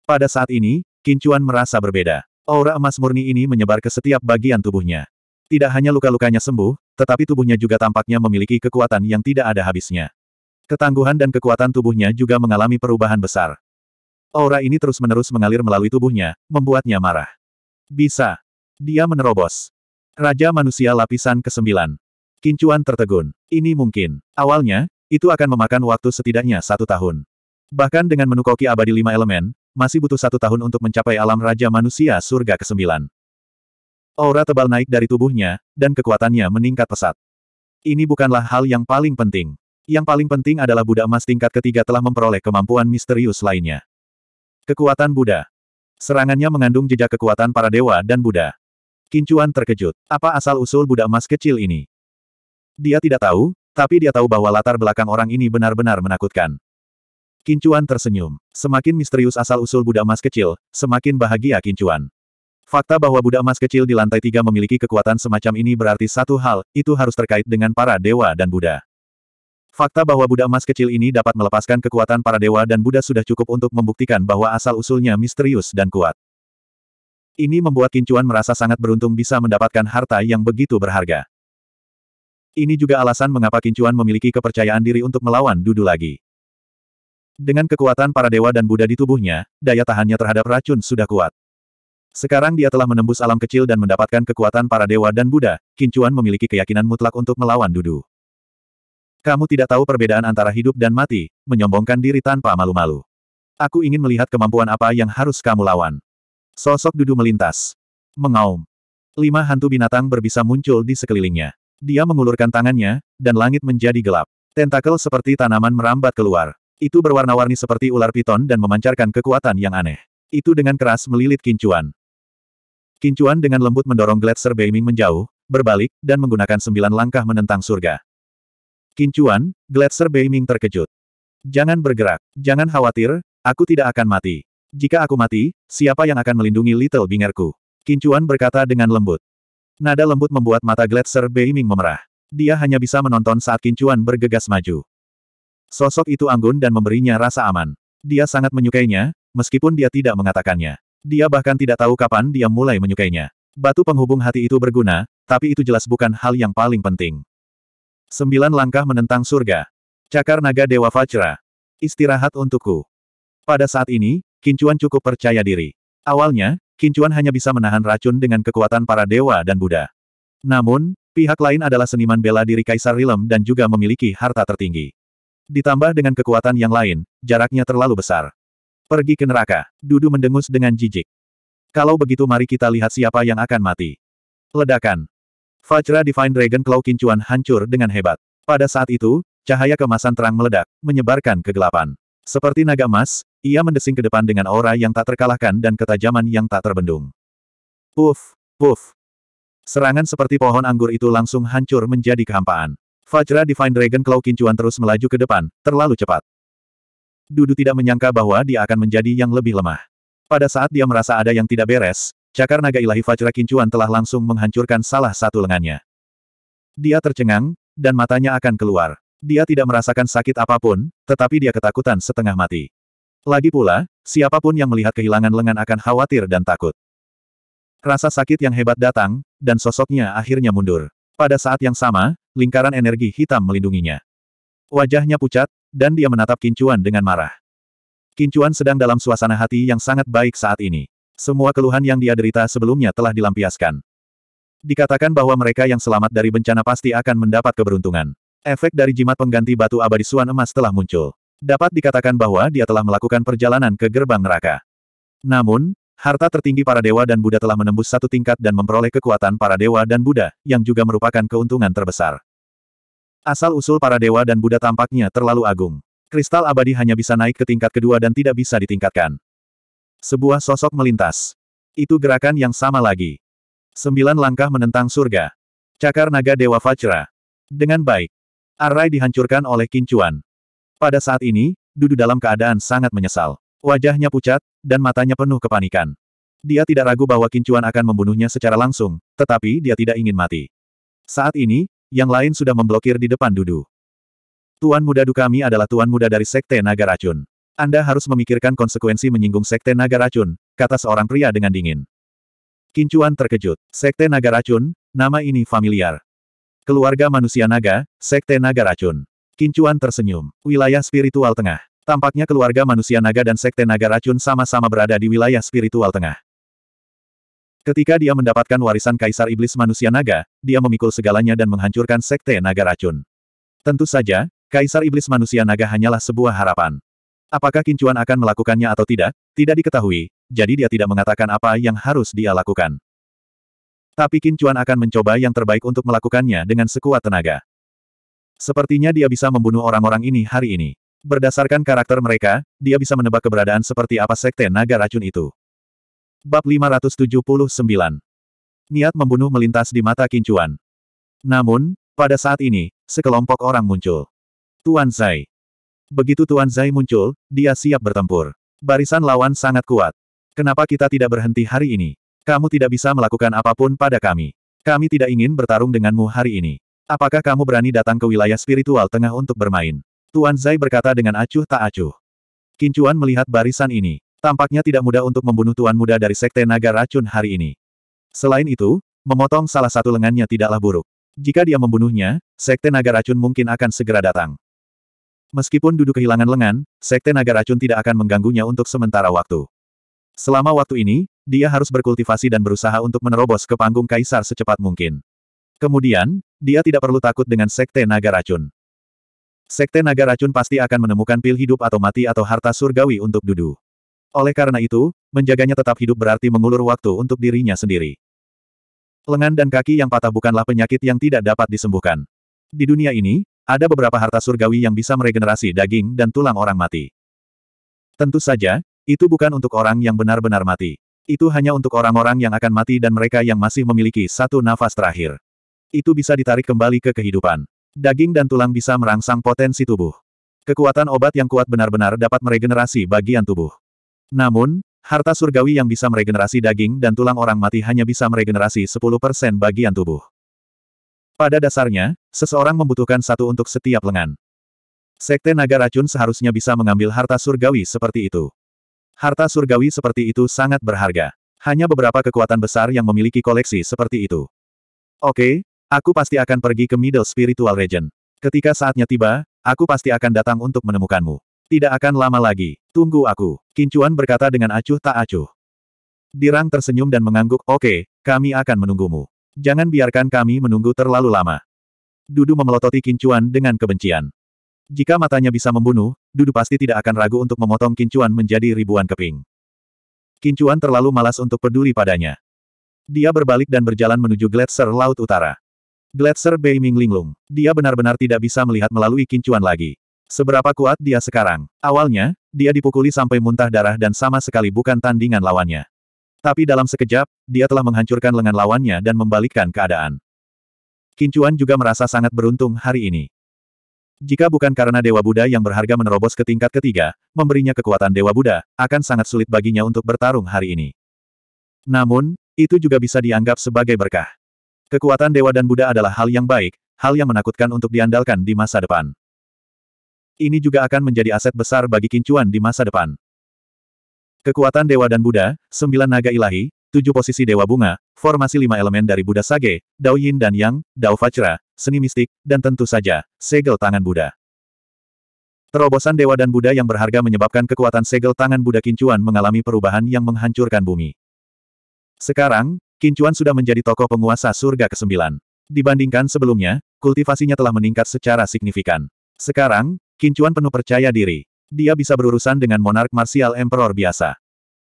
Pada saat ini, Kincuan merasa berbeda. Aura emas murni ini menyebar ke setiap bagian tubuhnya. Tidak hanya luka-lukanya sembuh, tetapi tubuhnya juga tampaknya memiliki kekuatan yang tidak ada habisnya. Ketangguhan dan kekuatan tubuhnya juga mengalami perubahan besar. Aura ini terus-menerus mengalir melalui tubuhnya, membuatnya marah. Bisa. Dia menerobos. Raja manusia lapisan ke-9. Kincuan tertegun. Ini mungkin. Awalnya, itu akan memakan waktu setidaknya satu tahun. Bahkan dengan menukoki abadi lima elemen, masih butuh satu tahun untuk mencapai alam Raja Manusia Surga ke-9. Aura tebal naik dari tubuhnya, dan kekuatannya meningkat pesat. Ini bukanlah hal yang paling penting. Yang paling penting adalah Buddha emas tingkat ketiga telah memperoleh kemampuan misterius lainnya. Kekuatan Buddha. Serangannya mengandung jejak kekuatan para dewa dan Buddha. Kincuan terkejut. Apa asal-usul Buddha emas kecil ini? Dia tidak tahu, tapi dia tahu bahwa latar belakang orang ini benar-benar menakutkan. Kincuan tersenyum. Semakin misterius asal-usul Buddha emas kecil, semakin bahagia Kincuan. Fakta bahwa Buddha emas kecil di lantai tiga memiliki kekuatan semacam ini berarti satu hal, itu harus terkait dengan para dewa dan Buddha. Fakta bahwa Buddha emas kecil ini dapat melepaskan kekuatan para dewa dan Buddha sudah cukup untuk membuktikan bahwa asal-usulnya misterius dan kuat. Ini membuat Kincuan merasa sangat beruntung bisa mendapatkan harta yang begitu berharga. Ini juga alasan mengapa Kincuan memiliki kepercayaan diri untuk melawan Dudu lagi. Dengan kekuatan para dewa dan Buddha di tubuhnya, daya tahannya terhadap racun sudah kuat. Sekarang dia telah menembus alam kecil dan mendapatkan kekuatan para dewa dan Buddha, Kincuan memiliki keyakinan mutlak untuk melawan Dudu. Kamu tidak tahu perbedaan antara hidup dan mati, menyombongkan diri tanpa malu-malu. Aku ingin melihat kemampuan apa yang harus kamu lawan. Sosok Dudu melintas. Mengaum. Lima hantu binatang berbisa muncul di sekelilingnya. Dia mengulurkan tangannya, dan langit menjadi gelap. Tentakel seperti tanaman merambat keluar. Itu berwarna-warni seperti ular piton dan memancarkan kekuatan yang aneh. Itu dengan keras melilit kincuan. Kincuan dengan lembut mendorong Gletser Beiming menjauh, berbalik, dan menggunakan sembilan langkah menentang surga. Kincuan, Gletser Beiming terkejut. Jangan bergerak, jangan khawatir, aku tidak akan mati. Jika aku mati, siapa yang akan melindungi Little Bingerku? Kincuan berkata dengan lembut. Nada lembut membuat mata Gletser Beiming memerah. Dia hanya bisa menonton saat Kincuan bergegas maju. Sosok itu anggun dan memberinya rasa aman. Dia sangat menyukainya, meskipun dia tidak mengatakannya. Dia bahkan tidak tahu kapan dia mulai menyukainya. Batu penghubung hati itu berguna, tapi itu jelas bukan hal yang paling penting. Sembilan langkah menentang surga. Cakar naga Dewa Vajra. Istirahat untukku. Pada saat ini, Kincuan cukup percaya diri. Awalnya, Kincuan hanya bisa menahan racun dengan kekuatan para dewa dan Buddha. Namun, pihak lain adalah seniman bela diri Kaisar Rilem dan juga memiliki harta tertinggi. Ditambah dengan kekuatan yang lain, jaraknya terlalu besar. Pergi ke neraka, Dudu mendengus dengan jijik. Kalau begitu mari kita lihat siapa yang akan mati. Ledakan. Fajra Divine Dragon Claw Kincuan hancur dengan hebat. Pada saat itu, cahaya kemasan terang meledak, menyebarkan kegelapan. Seperti naga emas, ia mendesing ke depan dengan aura yang tak terkalahkan dan ketajaman yang tak terbendung. Puff, puff. Serangan seperti pohon anggur itu langsung hancur menjadi kehampaan. Fajra Divine Dragon Claw Kincuan terus melaju ke depan, terlalu cepat. Dudu tidak menyangka bahwa dia akan menjadi yang lebih lemah. Pada saat dia merasa ada yang tidak beres, cakar naga ilahi Fajra Kincuan telah langsung menghancurkan salah satu lengannya. Dia tercengang, dan matanya akan keluar. Dia tidak merasakan sakit apapun, tetapi dia ketakutan setengah mati. Lagi pula, siapapun yang melihat kehilangan lengan akan khawatir dan takut. Rasa sakit yang hebat datang, dan sosoknya akhirnya mundur. Pada saat yang sama, lingkaran energi hitam melindunginya. Wajahnya pucat, dan dia menatap Kincuan dengan marah. Kincuan sedang dalam suasana hati yang sangat baik saat ini. Semua keluhan yang dia derita sebelumnya telah dilampiaskan. Dikatakan bahwa mereka yang selamat dari bencana pasti akan mendapat keberuntungan. Efek dari jimat pengganti batu abadi suan emas telah muncul. Dapat dikatakan bahwa dia telah melakukan perjalanan ke gerbang neraka. Namun, Harta tertinggi para dewa dan Buddha telah menembus satu tingkat dan memperoleh kekuatan para dewa dan Buddha, yang juga merupakan keuntungan terbesar. Asal-usul para dewa dan Buddha tampaknya terlalu agung. Kristal abadi hanya bisa naik ke tingkat kedua dan tidak bisa ditingkatkan. Sebuah sosok melintas. Itu gerakan yang sama lagi. Sembilan langkah menentang surga. Cakar naga Dewa Vajra. Dengan baik. Arai dihancurkan oleh kincuan. Pada saat ini, Dudu dalam keadaan sangat menyesal. Wajahnya pucat, dan matanya penuh kepanikan. Dia tidak ragu bahwa Kincuan akan membunuhnya secara langsung, tetapi dia tidak ingin mati. Saat ini, yang lain sudah memblokir di depan Dudu. Tuan muda Dukami adalah tuan muda dari Sekte Naga Racun. Anda harus memikirkan konsekuensi menyinggung Sekte Naga Racun, kata seorang pria dengan dingin. Kincuan terkejut. Sekte Naga Racun, nama ini familiar. Keluarga manusia naga, Sekte Naga Racun. Kincuan tersenyum. Wilayah spiritual tengah. Tampaknya keluarga manusia naga dan sekte naga racun sama-sama berada di wilayah spiritual tengah. Ketika dia mendapatkan warisan kaisar iblis manusia naga, dia memikul segalanya dan menghancurkan sekte naga racun. Tentu saja, kaisar iblis manusia naga hanyalah sebuah harapan. Apakah Kincuan akan melakukannya atau tidak, tidak diketahui, jadi dia tidak mengatakan apa yang harus dia lakukan. Tapi Kincuan akan mencoba yang terbaik untuk melakukannya dengan sekuat tenaga. Sepertinya dia bisa membunuh orang-orang ini hari ini. Berdasarkan karakter mereka, dia bisa menebak keberadaan seperti apa sekte naga racun itu. Bab 579 Niat membunuh melintas di mata kincuan. Namun, pada saat ini, sekelompok orang muncul. Tuan Zai. Begitu Tuan Zai muncul, dia siap bertempur. Barisan lawan sangat kuat. Kenapa kita tidak berhenti hari ini? Kamu tidak bisa melakukan apapun pada kami. Kami tidak ingin bertarung denganmu hari ini. Apakah kamu berani datang ke wilayah spiritual tengah untuk bermain? Tuan Zai berkata dengan acuh tak acuh. Kincuan melihat barisan ini. Tampaknya tidak mudah untuk membunuh Tuan Muda dari Sekte Naga Racun hari ini. Selain itu, memotong salah satu lengannya tidaklah buruk. Jika dia membunuhnya, Sekte Naga Racun mungkin akan segera datang. Meskipun duduk kehilangan lengan, Sekte Naga Racun tidak akan mengganggunya untuk sementara waktu. Selama waktu ini, dia harus berkultivasi dan berusaha untuk menerobos ke panggung kaisar secepat mungkin. Kemudian, dia tidak perlu takut dengan Sekte Naga Racun. Sekte naga racun pasti akan menemukan pil hidup atau mati atau harta surgawi untuk Dudu. Oleh karena itu, menjaganya tetap hidup berarti mengulur waktu untuk dirinya sendiri. Lengan dan kaki yang patah bukanlah penyakit yang tidak dapat disembuhkan. Di dunia ini, ada beberapa harta surgawi yang bisa meregenerasi daging dan tulang orang mati. Tentu saja, itu bukan untuk orang yang benar-benar mati. Itu hanya untuk orang-orang yang akan mati dan mereka yang masih memiliki satu nafas terakhir. Itu bisa ditarik kembali ke kehidupan. Daging dan tulang bisa merangsang potensi tubuh. Kekuatan obat yang kuat benar-benar dapat meregenerasi bagian tubuh. Namun, harta surgawi yang bisa meregenerasi daging dan tulang orang mati hanya bisa meregenerasi 10% bagian tubuh. Pada dasarnya, seseorang membutuhkan satu untuk setiap lengan. Sekte naga racun seharusnya bisa mengambil harta surgawi seperti itu. Harta surgawi seperti itu sangat berharga. Hanya beberapa kekuatan besar yang memiliki koleksi seperti itu. Oke, Aku pasti akan pergi ke Middle Spiritual Region. Ketika saatnya tiba, aku pasti akan datang untuk menemukanmu. Tidak akan lama lagi. Tunggu aku. Kincuan berkata dengan acuh tak acuh. Dirang tersenyum dan mengangguk, oke, okay, kami akan menunggumu. Jangan biarkan kami menunggu terlalu lama. Dudu memelototi Kincuan dengan kebencian. Jika matanya bisa membunuh, Dudu pasti tidak akan ragu untuk memotong Kincuan menjadi ribuan keping. Kincuan terlalu malas untuk peduli padanya. Dia berbalik dan berjalan menuju gletser Laut Utara. Gletser Bei Ming linglung. Dia benar-benar tidak bisa melihat melalui kincuan lagi. Seberapa kuat dia sekarang? Awalnya, dia dipukuli sampai muntah darah dan sama sekali bukan tandingan lawannya. Tapi dalam sekejap, dia telah menghancurkan lengan lawannya dan membalikkan keadaan. Kincuan juga merasa sangat beruntung hari ini. Jika bukan karena Dewa Buddha yang berharga menerobos ke tingkat ketiga, memberinya kekuatan Dewa Buddha, akan sangat sulit baginya untuk bertarung hari ini. Namun, itu juga bisa dianggap sebagai berkah. Kekuatan Dewa dan Buddha adalah hal yang baik, hal yang menakutkan untuk diandalkan di masa depan. Ini juga akan menjadi aset besar bagi Kincuan di masa depan. Kekuatan Dewa dan Buddha, sembilan naga ilahi, tujuh posisi Dewa Bunga, formasi lima elemen dari Buddha Sage, Dao Yin dan Yang, Dao Vajra, seni mistik, dan tentu saja, segel tangan Buddha. Terobosan Dewa dan Buddha yang berharga menyebabkan kekuatan segel tangan Buddha Kincuan mengalami perubahan yang menghancurkan bumi. Sekarang, Kincuan sudah menjadi tokoh penguasa surga ke-9. Dibandingkan sebelumnya, kultivasinya telah meningkat secara signifikan. Sekarang, Kincuan penuh percaya diri. Dia bisa berurusan dengan monark marsial emperor biasa.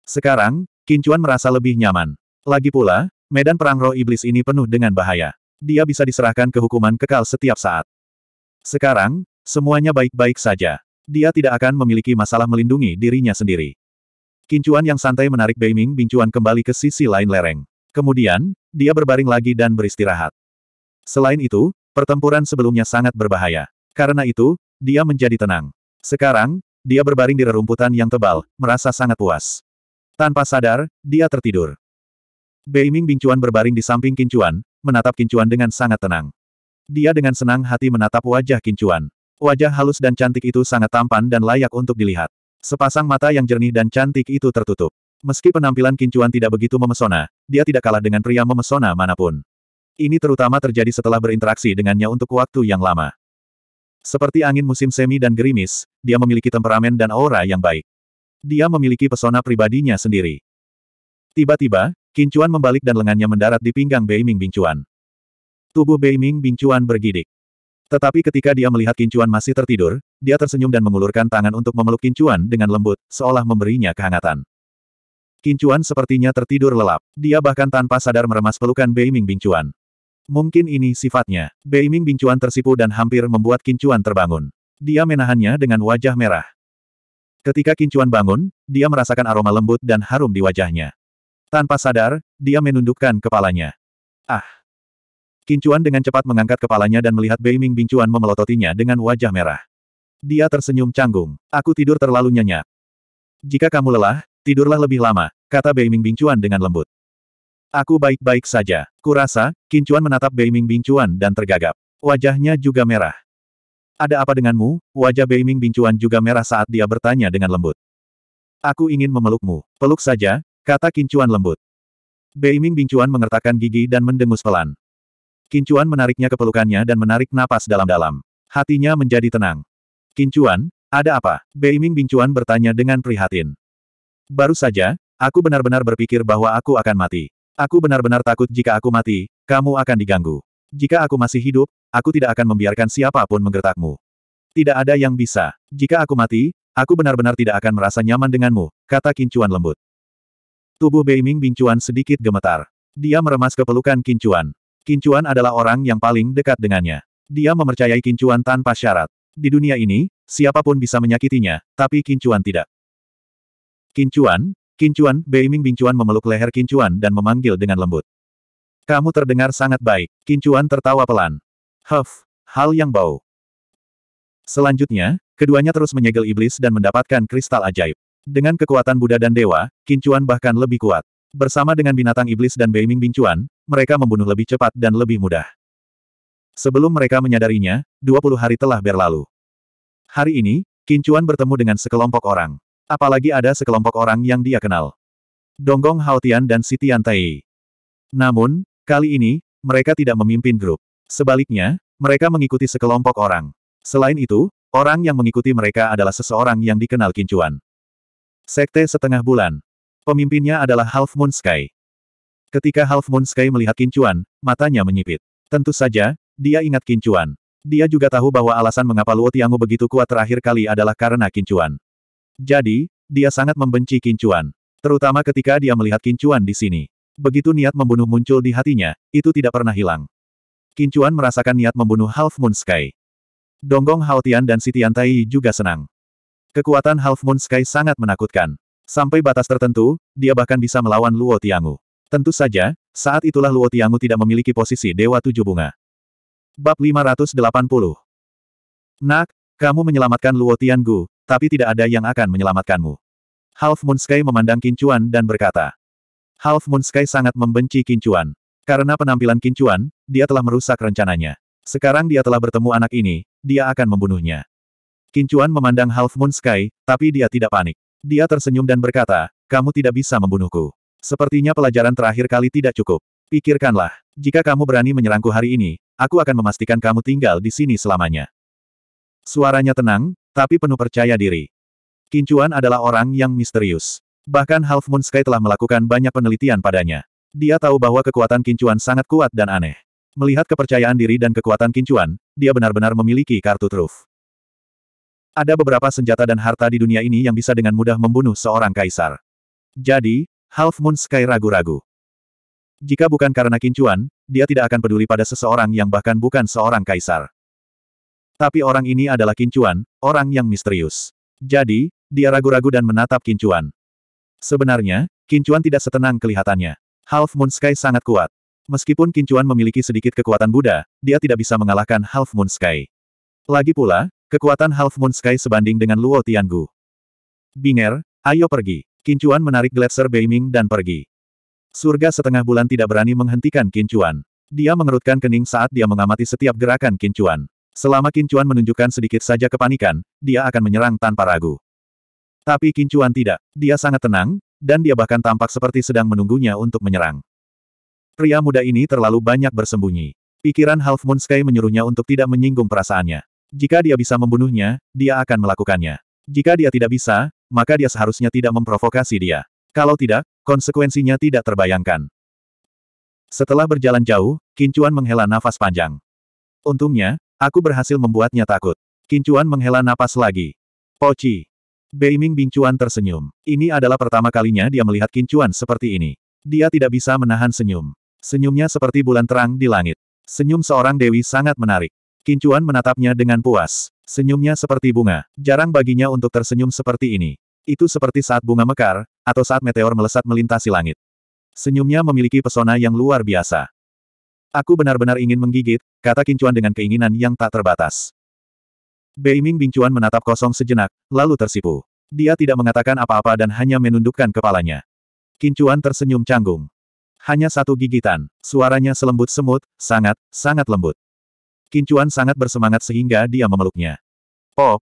Sekarang, Kincuan merasa lebih nyaman. Lagi pula, medan perang roh iblis ini penuh dengan bahaya. Dia bisa diserahkan ke hukuman kekal setiap saat. Sekarang, semuanya baik-baik saja. Dia tidak akan memiliki masalah melindungi dirinya sendiri. Kincuan yang santai menarik Beiming Bincuan kembali ke sisi lain lereng. Kemudian, dia berbaring lagi dan beristirahat. Selain itu, pertempuran sebelumnya sangat berbahaya. Karena itu, dia menjadi tenang. Sekarang, dia berbaring di rerumputan yang tebal, merasa sangat puas. Tanpa sadar, dia tertidur. Beiming Bingcuan berbaring di samping Kincuan, menatap Kincuan dengan sangat tenang. Dia dengan senang hati menatap wajah Kincuan. Wajah halus dan cantik itu sangat tampan dan layak untuk dilihat. Sepasang mata yang jernih dan cantik itu tertutup. Meski penampilan Kincuan tidak begitu memesona, dia tidak kalah dengan pria memesona manapun. Ini terutama terjadi setelah berinteraksi dengannya untuk waktu yang lama. Seperti angin musim semi dan gerimis, dia memiliki temperamen dan aura yang baik. Dia memiliki pesona pribadinya sendiri. Tiba-tiba, Kincuan membalik dan lengannya mendarat di pinggang Beiming Bingcuan. Tubuh Beiming Bingcuan bergidik. Tetapi ketika dia melihat Kincuan masih tertidur, dia tersenyum dan mengulurkan tangan untuk memeluk Kincuan dengan lembut, seolah memberinya kehangatan. Kincuan sepertinya tertidur lelap. Dia bahkan tanpa sadar meremas pelukan Bei Beiming Bingcuan. Mungkin ini sifatnya. Bei Beiming Bingcuan tersipu dan hampir membuat Kincuan terbangun. Dia menahannya dengan wajah merah. Ketika Kincuan bangun, dia merasakan aroma lembut dan harum di wajahnya. Tanpa sadar, dia menundukkan kepalanya. Ah! Kincuan dengan cepat mengangkat kepalanya dan melihat Bei Beiming Bingcuan memelototinya dengan wajah merah. Dia tersenyum canggung. Aku tidur terlalu nyenyak. Jika kamu lelah, Tidurlah lebih lama, kata Bei Beiming Bingcuan dengan lembut. Aku baik-baik saja. Kurasa, Kincuan menatap Bei Beiming Bingcuan dan tergagap. Wajahnya juga merah. Ada apa denganmu? Wajah Bei Beiming Bingcuan juga merah saat dia bertanya dengan lembut. Aku ingin memelukmu. Peluk saja, kata Kincuan lembut. Bei Beiming Bingcuan mengertakkan gigi dan mendengus pelan. Kincuan menariknya ke pelukannya dan menarik napas dalam-dalam. Hatinya menjadi tenang. Kincuan, ada apa? Bei Beiming Bingcuan bertanya dengan prihatin. Baru saja, aku benar-benar berpikir bahwa aku akan mati. Aku benar-benar takut jika aku mati, kamu akan diganggu. Jika aku masih hidup, aku tidak akan membiarkan siapapun menggertakmu. Tidak ada yang bisa. Jika aku mati, aku benar-benar tidak akan merasa nyaman denganmu, kata Kincuan lembut. Tubuh Beiming Bincuan sedikit gemetar. Dia meremas ke pelukan Kincuan. Kincuan adalah orang yang paling dekat dengannya. Dia mempercayai Kincuan tanpa syarat. Di dunia ini, siapapun bisa menyakitinya, tapi Kincuan tidak. Kincuan, Kincuan, Beiming Bingcuan memeluk leher Kincuan dan memanggil dengan lembut. Kamu terdengar sangat baik. Kincuan tertawa pelan. Huff, hal yang bau. Selanjutnya, keduanya terus menyegel iblis dan mendapatkan kristal ajaib. Dengan kekuatan Buddha dan Dewa, Kincuan bahkan lebih kuat. Bersama dengan binatang iblis dan Beiming Bingcuan, mereka membunuh lebih cepat dan lebih mudah. Sebelum mereka menyadarinya, 20 hari telah berlalu. Hari ini, Kincuan bertemu dengan sekelompok orang. Apalagi ada sekelompok orang yang dia kenal. Donggong Haotian dan Siti Antai. Namun, kali ini, mereka tidak memimpin grup. Sebaliknya, mereka mengikuti sekelompok orang. Selain itu, orang yang mengikuti mereka adalah seseorang yang dikenal Kincuan. Sekte Setengah Bulan. Pemimpinnya adalah Half Moon Sky. Ketika Half Moon Sky melihat Kincuan, matanya menyipit. Tentu saja, dia ingat Kincuan. Dia juga tahu bahwa alasan mengapa Luo Tiangu begitu kuat terakhir kali adalah karena Kincuan. Jadi, dia sangat membenci Kincuan. Terutama ketika dia melihat Kincuan di sini. Begitu niat membunuh muncul di hatinya, itu tidak pernah hilang. Kincuan merasakan niat membunuh Half Moon Sky. Donggong Haotian dan Sitian Tai juga senang. Kekuatan Half Moon Sky sangat menakutkan. Sampai batas tertentu, dia bahkan bisa melawan Luo Tiangu. Tentu saja, saat itulah Luo Tiangu tidak memiliki posisi Dewa Tujuh Bunga. Bab 580 Nak, kamu menyelamatkan Luo Tiangu, tapi tidak ada yang akan menyelamatkanmu. Half Moon Sky memandang Kincuan dan berkata, Half Moon Sky sangat membenci Kincuan. Karena penampilan Kincuan, dia telah merusak rencananya. Sekarang dia telah bertemu anak ini, dia akan membunuhnya. Kincuan memandang Half Moon Sky, tapi dia tidak panik. Dia tersenyum dan berkata, kamu tidak bisa membunuhku. Sepertinya pelajaran terakhir kali tidak cukup. Pikirkanlah, jika kamu berani menyerangku hari ini, aku akan memastikan kamu tinggal di sini selamanya. Suaranya tenang, tapi penuh percaya diri. Kincuan adalah orang yang misterius. Bahkan Half Moon Sky telah melakukan banyak penelitian padanya. Dia tahu bahwa kekuatan Kincuan sangat kuat dan aneh. Melihat kepercayaan diri dan kekuatan Kincuan, dia benar-benar memiliki kartu truf. Ada beberapa senjata dan harta di dunia ini yang bisa dengan mudah membunuh seorang kaisar. Jadi, Half Moon Sky ragu-ragu. Jika bukan karena Kincuan, dia tidak akan peduli pada seseorang yang bahkan bukan seorang kaisar. Tapi orang ini adalah Kincuan, orang yang misterius. Jadi, dia ragu-ragu dan menatap Kincuan. Sebenarnya, Kincuan tidak setenang kelihatannya. Half Moon Sky sangat kuat. Meskipun Kincuan memiliki sedikit kekuatan Buddha, dia tidak bisa mengalahkan Half Moon Sky. Lagi pula, kekuatan Half Moon Sky sebanding dengan Luo Tiangu. Binger, ayo pergi. Kincuan menarik Gletser Beiming dan pergi. Surga setengah bulan tidak berani menghentikan Kincuan. Dia mengerutkan kening saat dia mengamati setiap gerakan Kincuan. Selama Kincuan menunjukkan sedikit saja kepanikan, dia akan menyerang tanpa ragu. Tapi Kincuan tidak. Dia sangat tenang, dan dia bahkan tampak seperti sedang menunggunya untuk menyerang. Pria muda ini terlalu banyak bersembunyi. Pikiran Half Moon Sky menyuruhnya untuk tidak menyinggung perasaannya. Jika dia bisa membunuhnya, dia akan melakukannya. Jika dia tidak bisa, maka dia seharusnya tidak memprovokasi dia. Kalau tidak, konsekuensinya tidak terbayangkan. Setelah berjalan jauh, Kincuan menghela nafas panjang. Untungnya, Aku berhasil membuatnya takut. Kincuan menghela napas lagi. Poci. Beiming Bingcuan tersenyum. Ini adalah pertama kalinya dia melihat Kincuan seperti ini. Dia tidak bisa menahan senyum. Senyumnya seperti bulan terang di langit. Senyum seorang dewi sangat menarik. Kincuan menatapnya dengan puas. Senyumnya seperti bunga. Jarang baginya untuk tersenyum seperti ini. Itu seperti saat bunga mekar, atau saat meteor melesat melintasi langit. Senyumnya memiliki pesona yang luar biasa. Aku benar-benar ingin menggigit, kata Kincuan dengan keinginan yang tak terbatas. Beiming Bingcuan menatap kosong sejenak, lalu tersipu. Dia tidak mengatakan apa-apa dan hanya menundukkan kepalanya. Kincuan tersenyum canggung. Hanya satu gigitan, suaranya selembut semut, sangat, sangat lembut. Kincuan sangat bersemangat sehingga dia memeluknya. Oh,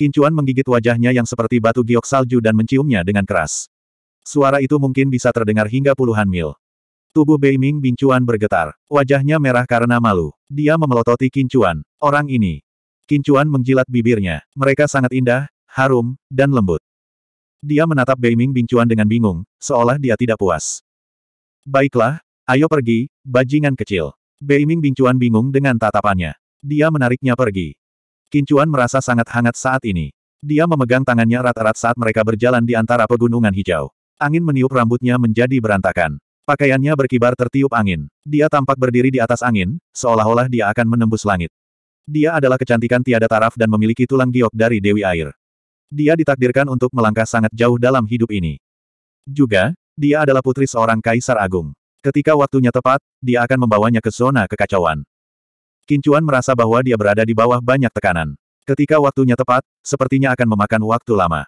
Kincuan menggigit wajahnya yang seperti batu giok salju dan menciumnya dengan keras. Suara itu mungkin bisa terdengar hingga puluhan mil. Tubuh Beiming Bincuan bergetar. Wajahnya merah karena malu. Dia memelototi Kincuan. Orang ini. Kincuan menjilat bibirnya. Mereka sangat indah, harum, dan lembut. Dia menatap Beiming Bincuan dengan bingung, seolah dia tidak puas. Baiklah, ayo pergi, bajingan kecil. Beiming Bincuan bingung dengan tatapannya. Dia menariknya pergi. Kincuan merasa sangat hangat saat ini. Dia memegang tangannya erat-erat saat mereka berjalan di antara pegunungan hijau. Angin meniup rambutnya menjadi berantakan. Pakaiannya berkibar tertiup angin. Dia tampak berdiri di atas angin, seolah-olah dia akan menembus langit. Dia adalah kecantikan tiada taraf dan memiliki tulang giok dari Dewi Air. Dia ditakdirkan untuk melangkah sangat jauh dalam hidup ini. Juga, dia adalah putri seorang kaisar agung. Ketika waktunya tepat, dia akan membawanya ke zona kekacauan. Kincuan merasa bahwa dia berada di bawah banyak tekanan. Ketika waktunya tepat, sepertinya akan memakan waktu lama.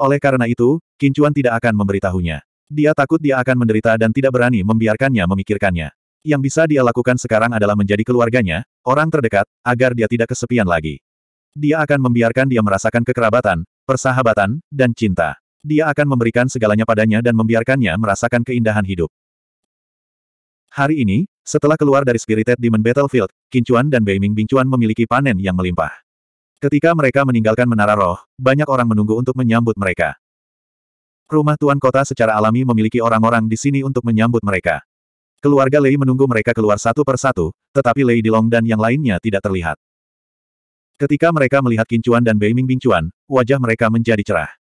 Oleh karena itu, Kincuan tidak akan memberitahunya. Dia takut dia akan menderita dan tidak berani membiarkannya memikirkannya. Yang bisa dia lakukan sekarang adalah menjadi keluarganya, orang terdekat, agar dia tidak kesepian lagi. Dia akan membiarkan dia merasakan kekerabatan, persahabatan, dan cinta. Dia akan memberikan segalanya padanya dan membiarkannya merasakan keindahan hidup. Hari ini, setelah keluar dari Spirited Demon Battlefield, Kincuan dan Bei Beiming Bingcuan memiliki panen yang melimpah. Ketika mereka meninggalkan Menara Roh, banyak orang menunggu untuk menyambut mereka. Rumah Tuan Kota secara alami memiliki orang-orang di sini untuk menyambut mereka. Keluarga Lei menunggu mereka keluar satu per satu, tetapi Lei Dilong dan yang lainnya tidak terlihat. Ketika mereka melihat Kincuan dan Beiming Bingcuan, wajah mereka menjadi cerah.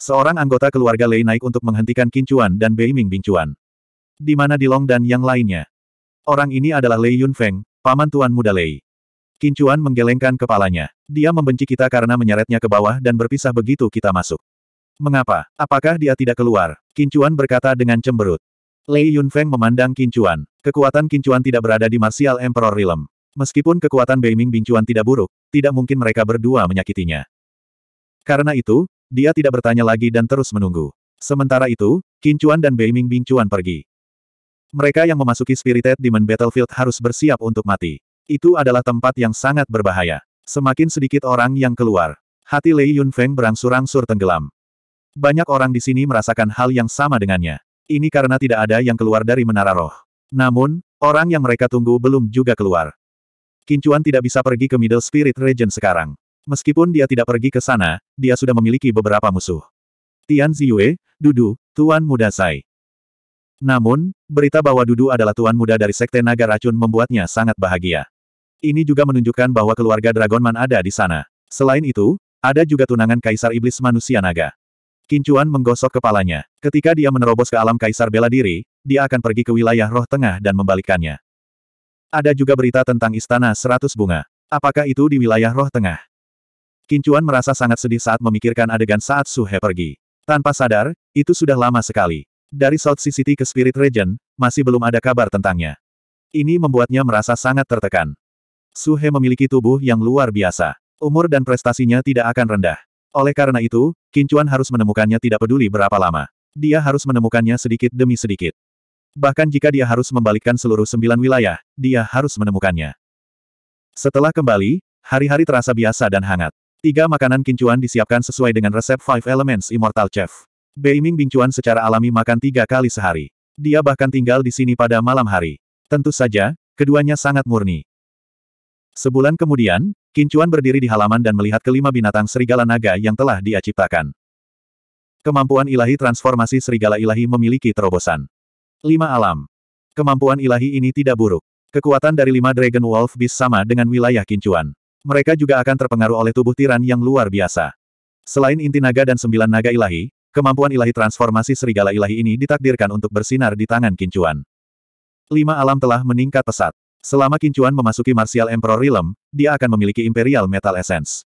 Seorang anggota keluarga Lei naik untuk menghentikan Kincuan dan Beiming Bingcuan. Di mana Dilong dan yang lainnya? Orang ini adalah Lei Yunfeng, paman tuan muda Lei. Kincuan menggelengkan kepalanya. Dia membenci kita karena menyeretnya ke bawah dan berpisah begitu kita masuk. Mengapa? Apakah dia tidak keluar? Kincuan berkata dengan cemberut. Lei Yunfeng memandang Kincuan. Kekuatan Kincuan tidak berada di Martial Emperor Realm. Meskipun kekuatan Beiming Bingcuan tidak buruk, tidak mungkin mereka berdua menyakitinya. Karena itu, dia tidak bertanya lagi dan terus menunggu. Sementara itu, Kincuan dan Beiming Bingcuan pergi. Mereka yang memasuki Spirited Demon Battlefield harus bersiap untuk mati. Itu adalah tempat yang sangat berbahaya. Semakin sedikit orang yang keluar. Hati Lei Yunfeng berangsur-angsur tenggelam. Banyak orang di sini merasakan hal yang sama dengannya. Ini karena tidak ada yang keluar dari menara roh. Namun, orang yang mereka tunggu belum juga keluar. Kincuan tidak bisa pergi ke Middle Spirit Region sekarang. Meskipun dia tidak pergi ke sana, dia sudah memiliki beberapa musuh. Tian Ziyue, Dudu, Tuan Muda Sai. Namun, berita bahwa Dudu adalah Tuan Muda dari Sekte Naga Racun membuatnya sangat bahagia. Ini juga menunjukkan bahwa keluarga Dragonman ada di sana. Selain itu, ada juga tunangan Kaisar Iblis Manusia Naga. Kincuan menggosok kepalanya. Ketika dia menerobos ke alam kaisar bela diri, dia akan pergi ke wilayah roh tengah dan membalikkannya. Ada juga berita tentang istana seratus bunga. Apakah itu di wilayah roh tengah? Kincuan merasa sangat sedih saat memikirkan adegan saat Suhe pergi. Tanpa sadar, itu sudah lama sekali. Dari South Sea City ke Spirit Region, masih belum ada kabar tentangnya. Ini membuatnya merasa sangat tertekan. Suhe memiliki tubuh yang luar biasa. Umur dan prestasinya tidak akan rendah. Oleh karena itu, Kincuan harus menemukannya tidak peduli berapa lama. Dia harus menemukannya sedikit demi sedikit. Bahkan jika dia harus membalikkan seluruh sembilan wilayah, dia harus menemukannya. Setelah kembali, hari-hari terasa biasa dan hangat. Tiga makanan Kincuan disiapkan sesuai dengan resep Five Elements Immortal Chef. Beiming Bingcuan secara alami makan tiga kali sehari. Dia bahkan tinggal di sini pada malam hari. Tentu saja, keduanya sangat murni. Sebulan kemudian, Kincuan berdiri di halaman dan melihat kelima binatang serigala naga yang telah dia ciptakan. Kemampuan ilahi transformasi serigala ilahi memiliki terobosan. Lima alam. Kemampuan ilahi ini tidak buruk. Kekuatan dari lima Dragon Wolf Beast sama dengan wilayah kincuan. Mereka juga akan terpengaruh oleh tubuh tiran yang luar biasa. Selain inti naga dan sembilan naga ilahi, kemampuan ilahi transformasi serigala ilahi ini ditakdirkan untuk bersinar di tangan kincuan. Lima alam telah meningkat pesat. Selama Kincuan memasuki Martial Emperor Realm, dia akan memiliki Imperial Metal Essence.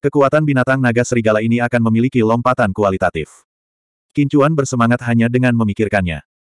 Kekuatan binatang naga serigala ini akan memiliki lompatan kualitatif. Kincuan bersemangat hanya dengan memikirkannya.